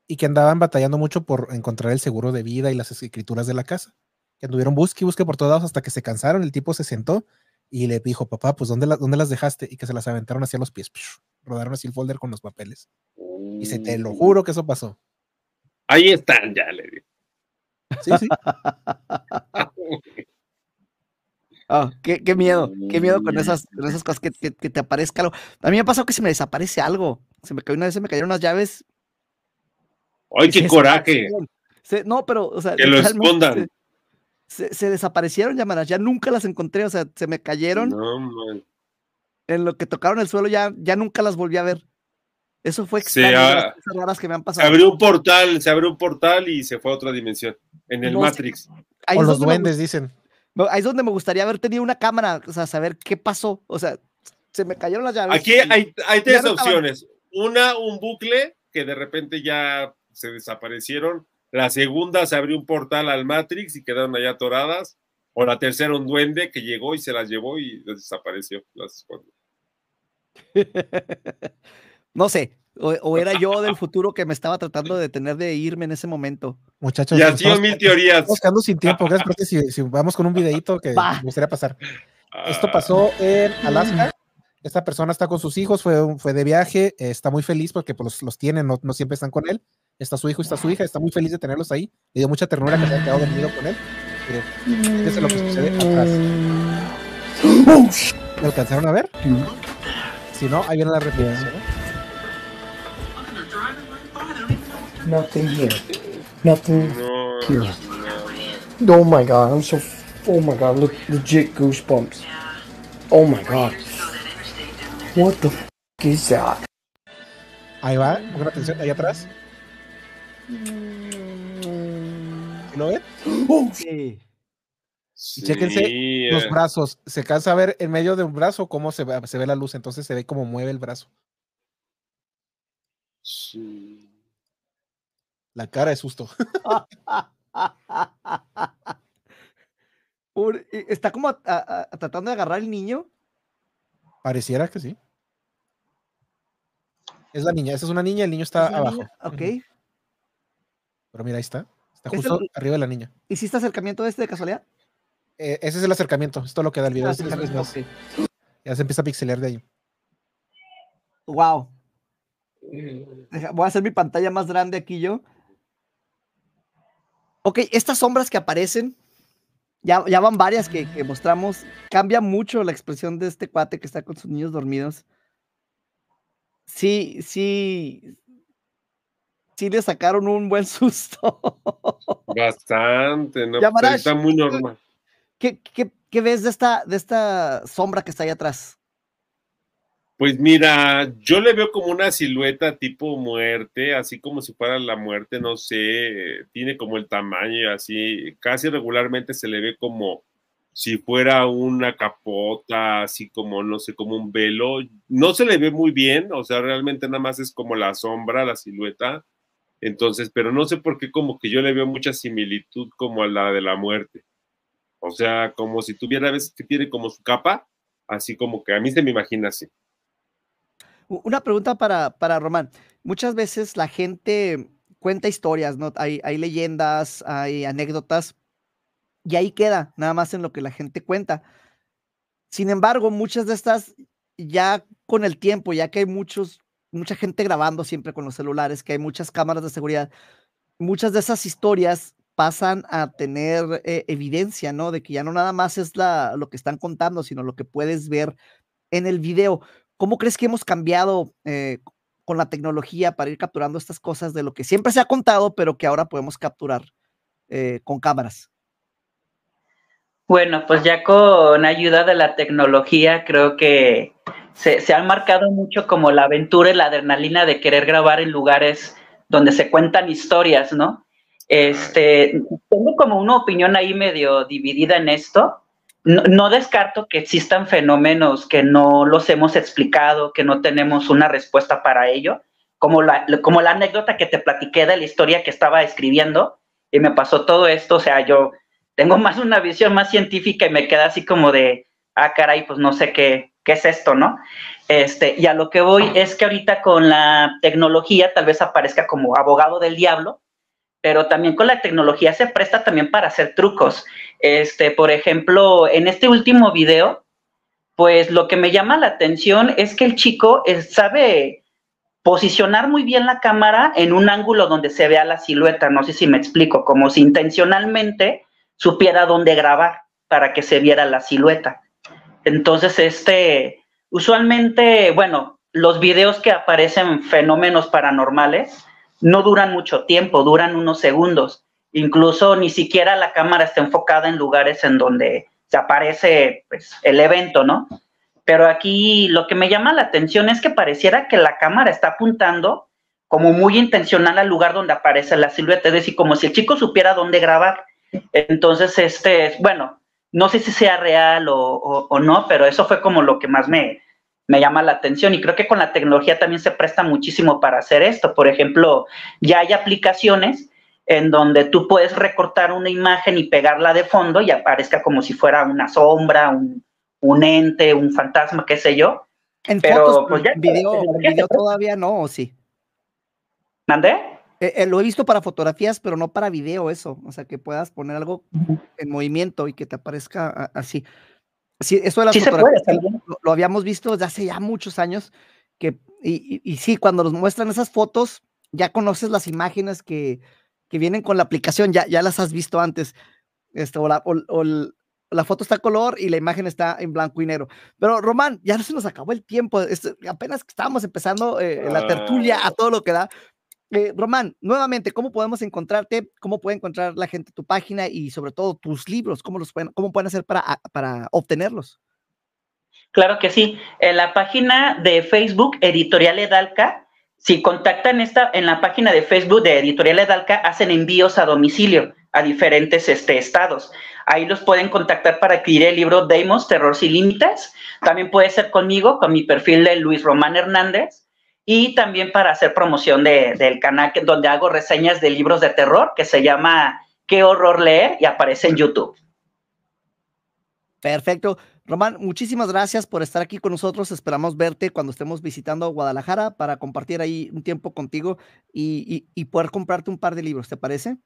y que andaban batallando mucho por encontrar el seguro de vida y las escrituras de la casa. Que anduvieron busque y busque por todos lados hasta que se cansaron, el tipo se sentó y le dijo, papá, pues ¿dónde, las dejaste? Y que se las aventaron hacia los pies rodaron así el folder con los papeles. Y se te lo mm. juro que eso pasó. Ahí están, ya le Sí, sí. Ah, qué, miedo, qué miedo con mm. esas, cosas que, que, te aparezca algo. A mí me ha pasado que se me desaparece algo. Se me cayó una vez, se me cayeron unas llaves. ¡Ay, qué coraje! no, pero, o sea, Se, se, desaparecieron llamadas, ya nunca las encontré, o sea, se me cayeron. No, man en lo que tocaron el suelo ya, ya nunca las volví a ver. Eso fue extraño, que Se abrió un portal, se abrió un portal y se fue a otra dimensión, en el Matrix. o los duendes, dicen. Ahí es donde me gustaría haber tenido una cámara, o sea, saber qué pasó. O sea, se me cayeron las llaves. Aquí hay, tres opciones. Una, un bucle que de repente ya se desaparecieron. La segunda, se abrió un portal al Matrix y quedaron allá atoradas. O la tercera, un duende que llegó y se las llevó y desapareció. no sé, o, era yo del futuro que me estaba tratando de tener de irme en ese momento. Muchachos, ya tengo mil teorías. Buscando sin tiempo, si, vamos con un videito que me gustaría pasar. Esto ah. pasó en Alaska. Esta persona está con sus hijos, fue, fue de viaje, está muy feliz porque pues, los, tienen tiene, no, siempre están con él. Está su hijo, está su hija, está muy feliz de tenerlos ahí. Le dio mucha ternura que se haya quedado dormido con él. Eh, es lo que sucede atrás. Mm. alcanzaron a ver? Mm. Si no, ahí viene la repetición. Nothing here. Nothing no. here. Oh my god, I'm so. Oh my god, look, legit goosebumps. Oh my god. What the is that? Ahí va, con atención, ahí atrás. ¿No ves? Oh, sí. Sí, chéquense los eh. brazos. Se cansa a ver en medio de un brazo cómo se ve, la luz, entonces se ve cómo mueve el brazo. Sí. La cara de susto. E, está como tratando de agarrar al niño. Pareciera que sí. Es la niña, esa es una niña, el niño está abajo. Ok. Pero mira, ahí está. Está justo arriba de la niña. ¿Y si está acercamiento este de casualidad? Eh, ese es el acercamiento, es lo que da el video. Ya se empieza a pixelar de ahí. Wow. Voy a hacer mi pantalla más grande aquí yo. Ok, estas sombras que aparecen, ya, ya van varias que, mostramos, cambia mucho la expresión de este cuate que está con sus niños dormidos. Sí, sí, sí le sacaron un buen susto. Bastante, ¿no? está muy normal. ¿Qué, ves de esta, de esta sombra que está ahí atrás? Pues mira, yo le veo como una silueta tipo muerte, así como si fuera la muerte, no sé, tiene como el tamaño así, casi regularmente se le ve como si fuera una capota, así como, no sé, como un velo. No se le ve muy bien, o sea, realmente nada más es como la sombra, la silueta. Entonces, pero no sé por qué como que yo le veo mucha similitud como a la de la muerte. O sea, como si tuviera veces que tiene como su capa, así como que a mí se me imagina así. Una pregunta para, Román. Muchas veces la gente cuenta historias, ¿no? Hay, hay leyendas, hay anécdotas, y ahí queda, nada más en lo que la gente cuenta. Sin embargo, muchas de estas ya con el tiempo, ya que hay muchos, mucha gente grabando siempre con los celulares, que hay muchas cámaras de seguridad, muchas de esas historias pasan a tener eh, evidencia, ¿no? De que ya no nada más es lo que están contando, sino lo que puedes ver en el video. ¿Cómo crees que hemos cambiado eh, con la tecnología para ir capturando estas cosas de lo que siempre se ha contado, pero que ahora podemos capturar eh, con cámaras? Bueno, pues ya con ayuda de la tecnología creo que se, se ha marcado mucho como la aventura y la adrenalina de querer grabar en lugares donde se cuentan historias, ¿no? Este, tengo como una opinión ahí medio dividida en esto. No, descarto que existan fenómenos que no los hemos explicado, que no tenemos una respuesta para ello, como la, anécdota que te platiqué de la historia que estaba escribiendo y me pasó todo esto, o sea, yo tengo más una visión más científica y me queda así como de, ah, caray, pues no sé qué, es esto, ¿no? Este, y a lo que voy es que ahorita con la tecnología tal vez aparezca como abogado del diablo, pero también con la tecnología se presta también para hacer trucos. Este, por ejemplo, en este último video, pues lo que me llama la atención es que el chico eh, sabe posicionar muy bien la cámara en un ángulo donde se vea la silueta, no sé si me explico, como si intencionalmente supiera dónde grabar para que se viera la silueta. Entonces, este, usualmente, bueno, los videos que aparecen fenómenos paranormales, no duran mucho tiempo, duran unos segundos. Incluso ni siquiera la cámara está enfocada en lugares en donde se aparece pues, el evento, ¿no? Pero aquí lo que me llama la atención es que pareciera que la cámara está apuntando como muy intencional al lugar donde aparece la silueta, es decir, como si el chico supiera dónde grabar. Entonces, este, bueno, no sé si sea real o no, pero eso fue como lo que más me, me llama la atención y creo que con la tecnología también se presta muchísimo para hacer esto. Por ejemplo, ya hay aplicaciones en donde tú puedes recortar una imagen y pegarla de fondo y aparezca como si fuera una sombra, un, ente, un fantasma, qué sé yo. En Pero, pues video, todavía no, ¿o sí? ¿Mandé? Eh, eh, lo he visto para fotografías, pero no para video eso. O sea, que puedas poner algo en movimiento y que te aparezca así. Sí, eso de las fotografías lo, habíamos visto desde hace ya muchos años, que, y, y, sí, cuando nos muestran esas fotos, ya conoces las imágenes que, que vienen con la aplicación, ya, ya las has visto antes, este la, foto está a color y la imagen está en blanco y negro. Pero Román, ya se nos acabó el tiempo, es, apenas estábamos empezando eh, la tertulia ah. a todo lo que da, eh, Román, nuevamente, ¿cómo podemos encontrarte? ¿Cómo puede encontrar la gente tu página y sobre todo tus libros? ¿Cómo, los pueden, cómo pueden hacer para, ah, para obtenerlos? Claro que sí. En la página de Facebook, Editorial Edalca, si contactan esta, en la página de Facebook de Editorial Edalca, hacen envíos a domicilio a diferentes este, estados. Ahí los pueden contactar para adquirir el libro Deimos, Terror sin Límites. También puede ser conmigo, con mi perfil de Luis Román Hernández y también para hacer promoción de, del canal donde hago reseñas de libros de terror que se llama Qué horror leer y aparece en YouTube. Perfecto. Román, muchísimas gracias por estar aquí con nosotros. Esperamos verte cuando estemos visitando Guadalajara para compartir ahí un tiempo contigo y, poder comprarte un par de libros, ¿te parece?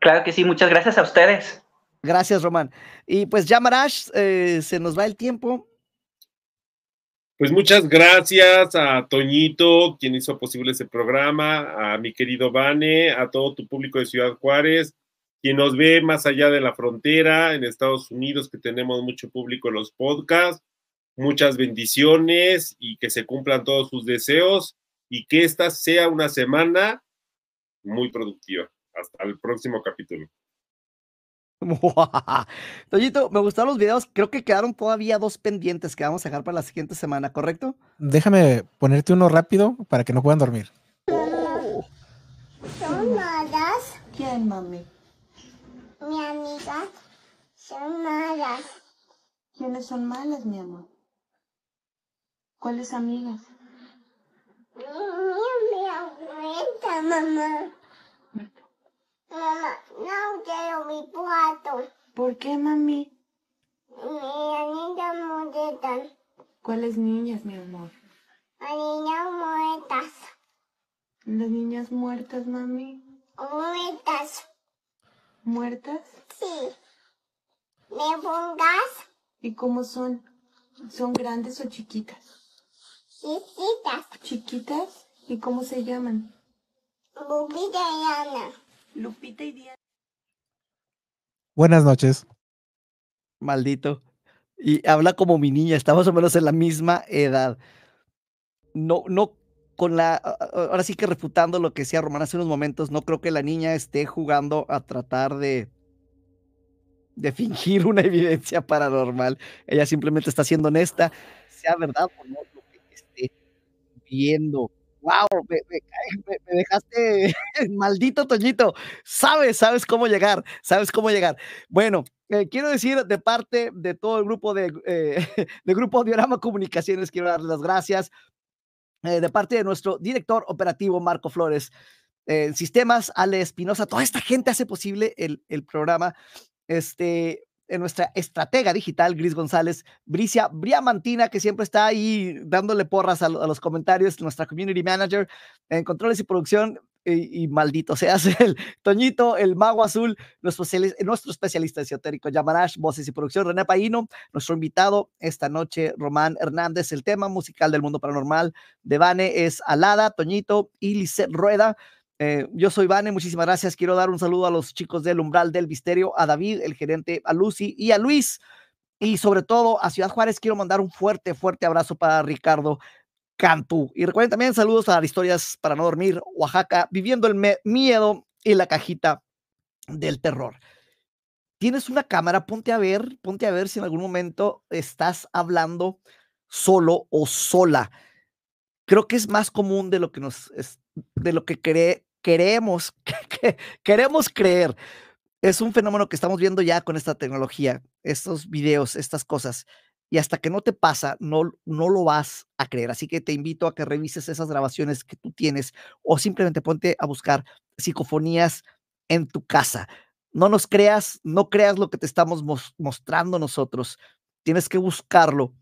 Claro que sí, muchas gracias a ustedes. Gracias, Román. Y pues ya, Marash, eh, se nos va el tiempo. Pues muchas gracias a Toñito, quien hizo posible ese programa, a mi querido Vane, a todo tu público de Ciudad Juárez, quien nos ve más allá de la frontera, en Estados Unidos, que tenemos mucho público en los podcasts. Muchas bendiciones y que se cumplan todos sus deseos y que esta sea una semana muy productiva. Hasta el próximo capítulo. Toyito, me gustaron los videos. Creo que quedaron todavía dos pendientes que vamos a dejar para la siguiente semana, ¿correcto? Déjame ponerte uno rápido para que no puedan dormir. ¿Son malas? ¿Quién, mami? Mi amiga. Son malas. ¿Quiénes son malas, mi amor? ¿Cuáles amigas? Mi, mi abuelita, mamá. Mamá, no quiero mi plato. ¿Por qué, mami? Mi niñas muertas. ¿Cuáles niñas, mi amor? Las niñas muertas. ¿Las niñas muertas, mami? Muertas. ¿Muertas? Sí. ¿Me pongas? ¿Y cómo son? ¿Son grandes o chiquitas? Chiquitas. ¿Chiquitas? ¿Y cómo se llaman? Lupita y Díaz. Buenas noches. Maldito. Y habla como mi niña, está más o menos en la misma edad. No, no, con la. Ahora sí que refutando lo que decía Román hace unos momentos, no creo que la niña esté jugando a tratar de. de fingir una evidencia paranormal. Ella simplemente está siendo honesta, sea verdad o no, lo que esté viendo wow, me, dejaste, maldito Toñito, sabes, sabes cómo llegar, sabes cómo llegar. Bueno, eh, quiero decir de parte de todo el grupo de, eh, Grupo Diorama Comunicaciones, quiero darles las gracias eh, de parte de nuestro director operativo Marco Flores. sistemas, Ale Espinosa, toda esta gente hace posible el, el programa. Este, en nuestra estratega digital, Gris González, Bricia Briamantina, que siempre está ahí dándole porras a, los comentarios, nuestra community manager en controles y producción, y, y, maldito seas el Toñito, el Mago Azul, nuestro, nuestro especialista esotérico, Yamarash, voces y producción, René Paino, nuestro invitado esta noche, Román Hernández, el tema musical del mundo paranormal de Bane es Alada, Toñito y Lisette Rueda. Eh, yo soy Vane, muchísimas gracias. Quiero dar un saludo a los chicos del Umbral del Misterio, a David, el gerente, a Lucy y a Luis. Y sobre todo a Ciudad Juárez, quiero mandar un fuerte, fuerte abrazo para Ricardo Cantú. Y recuerden también saludos a Historias para no dormir, Oaxaca, viviendo el miedo y la cajita del terror. Tienes una cámara, ponte a ver, ponte a ver si en algún momento estás hablando solo o sola. Creo que es más común de lo que nos de lo que cree, queremos, queremos creer. Es un fenómeno que estamos viendo ya con esta tecnología, estos videos, estas cosas. Y hasta que no te pasa, no, no lo vas a creer. Así que te invito a que revises esas grabaciones que tú tienes o simplemente ponte a buscar psicofonías en tu casa. No nos creas, no creas lo que te estamos mostrando nosotros. Tienes que buscarlo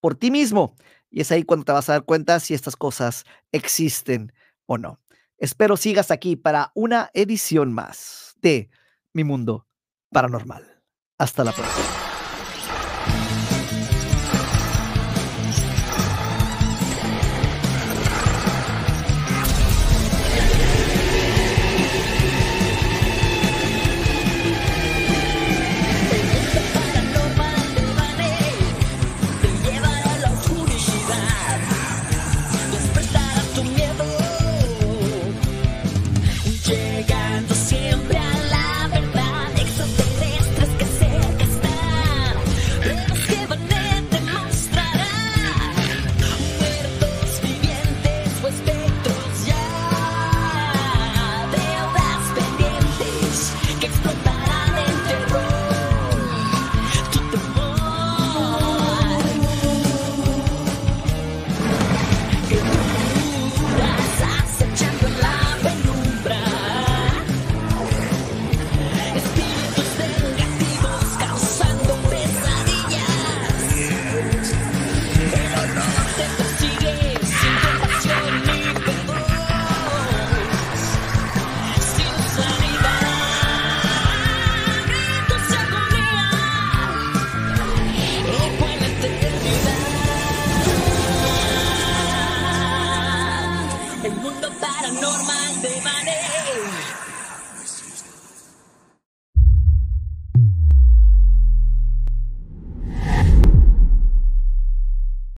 por ti mismo. Y es ahí cuando te vas a dar cuenta si estas cosas existen o no. Espero sigas aquí para una edición más de Mi Mundo Paranormal. Hasta la próxima.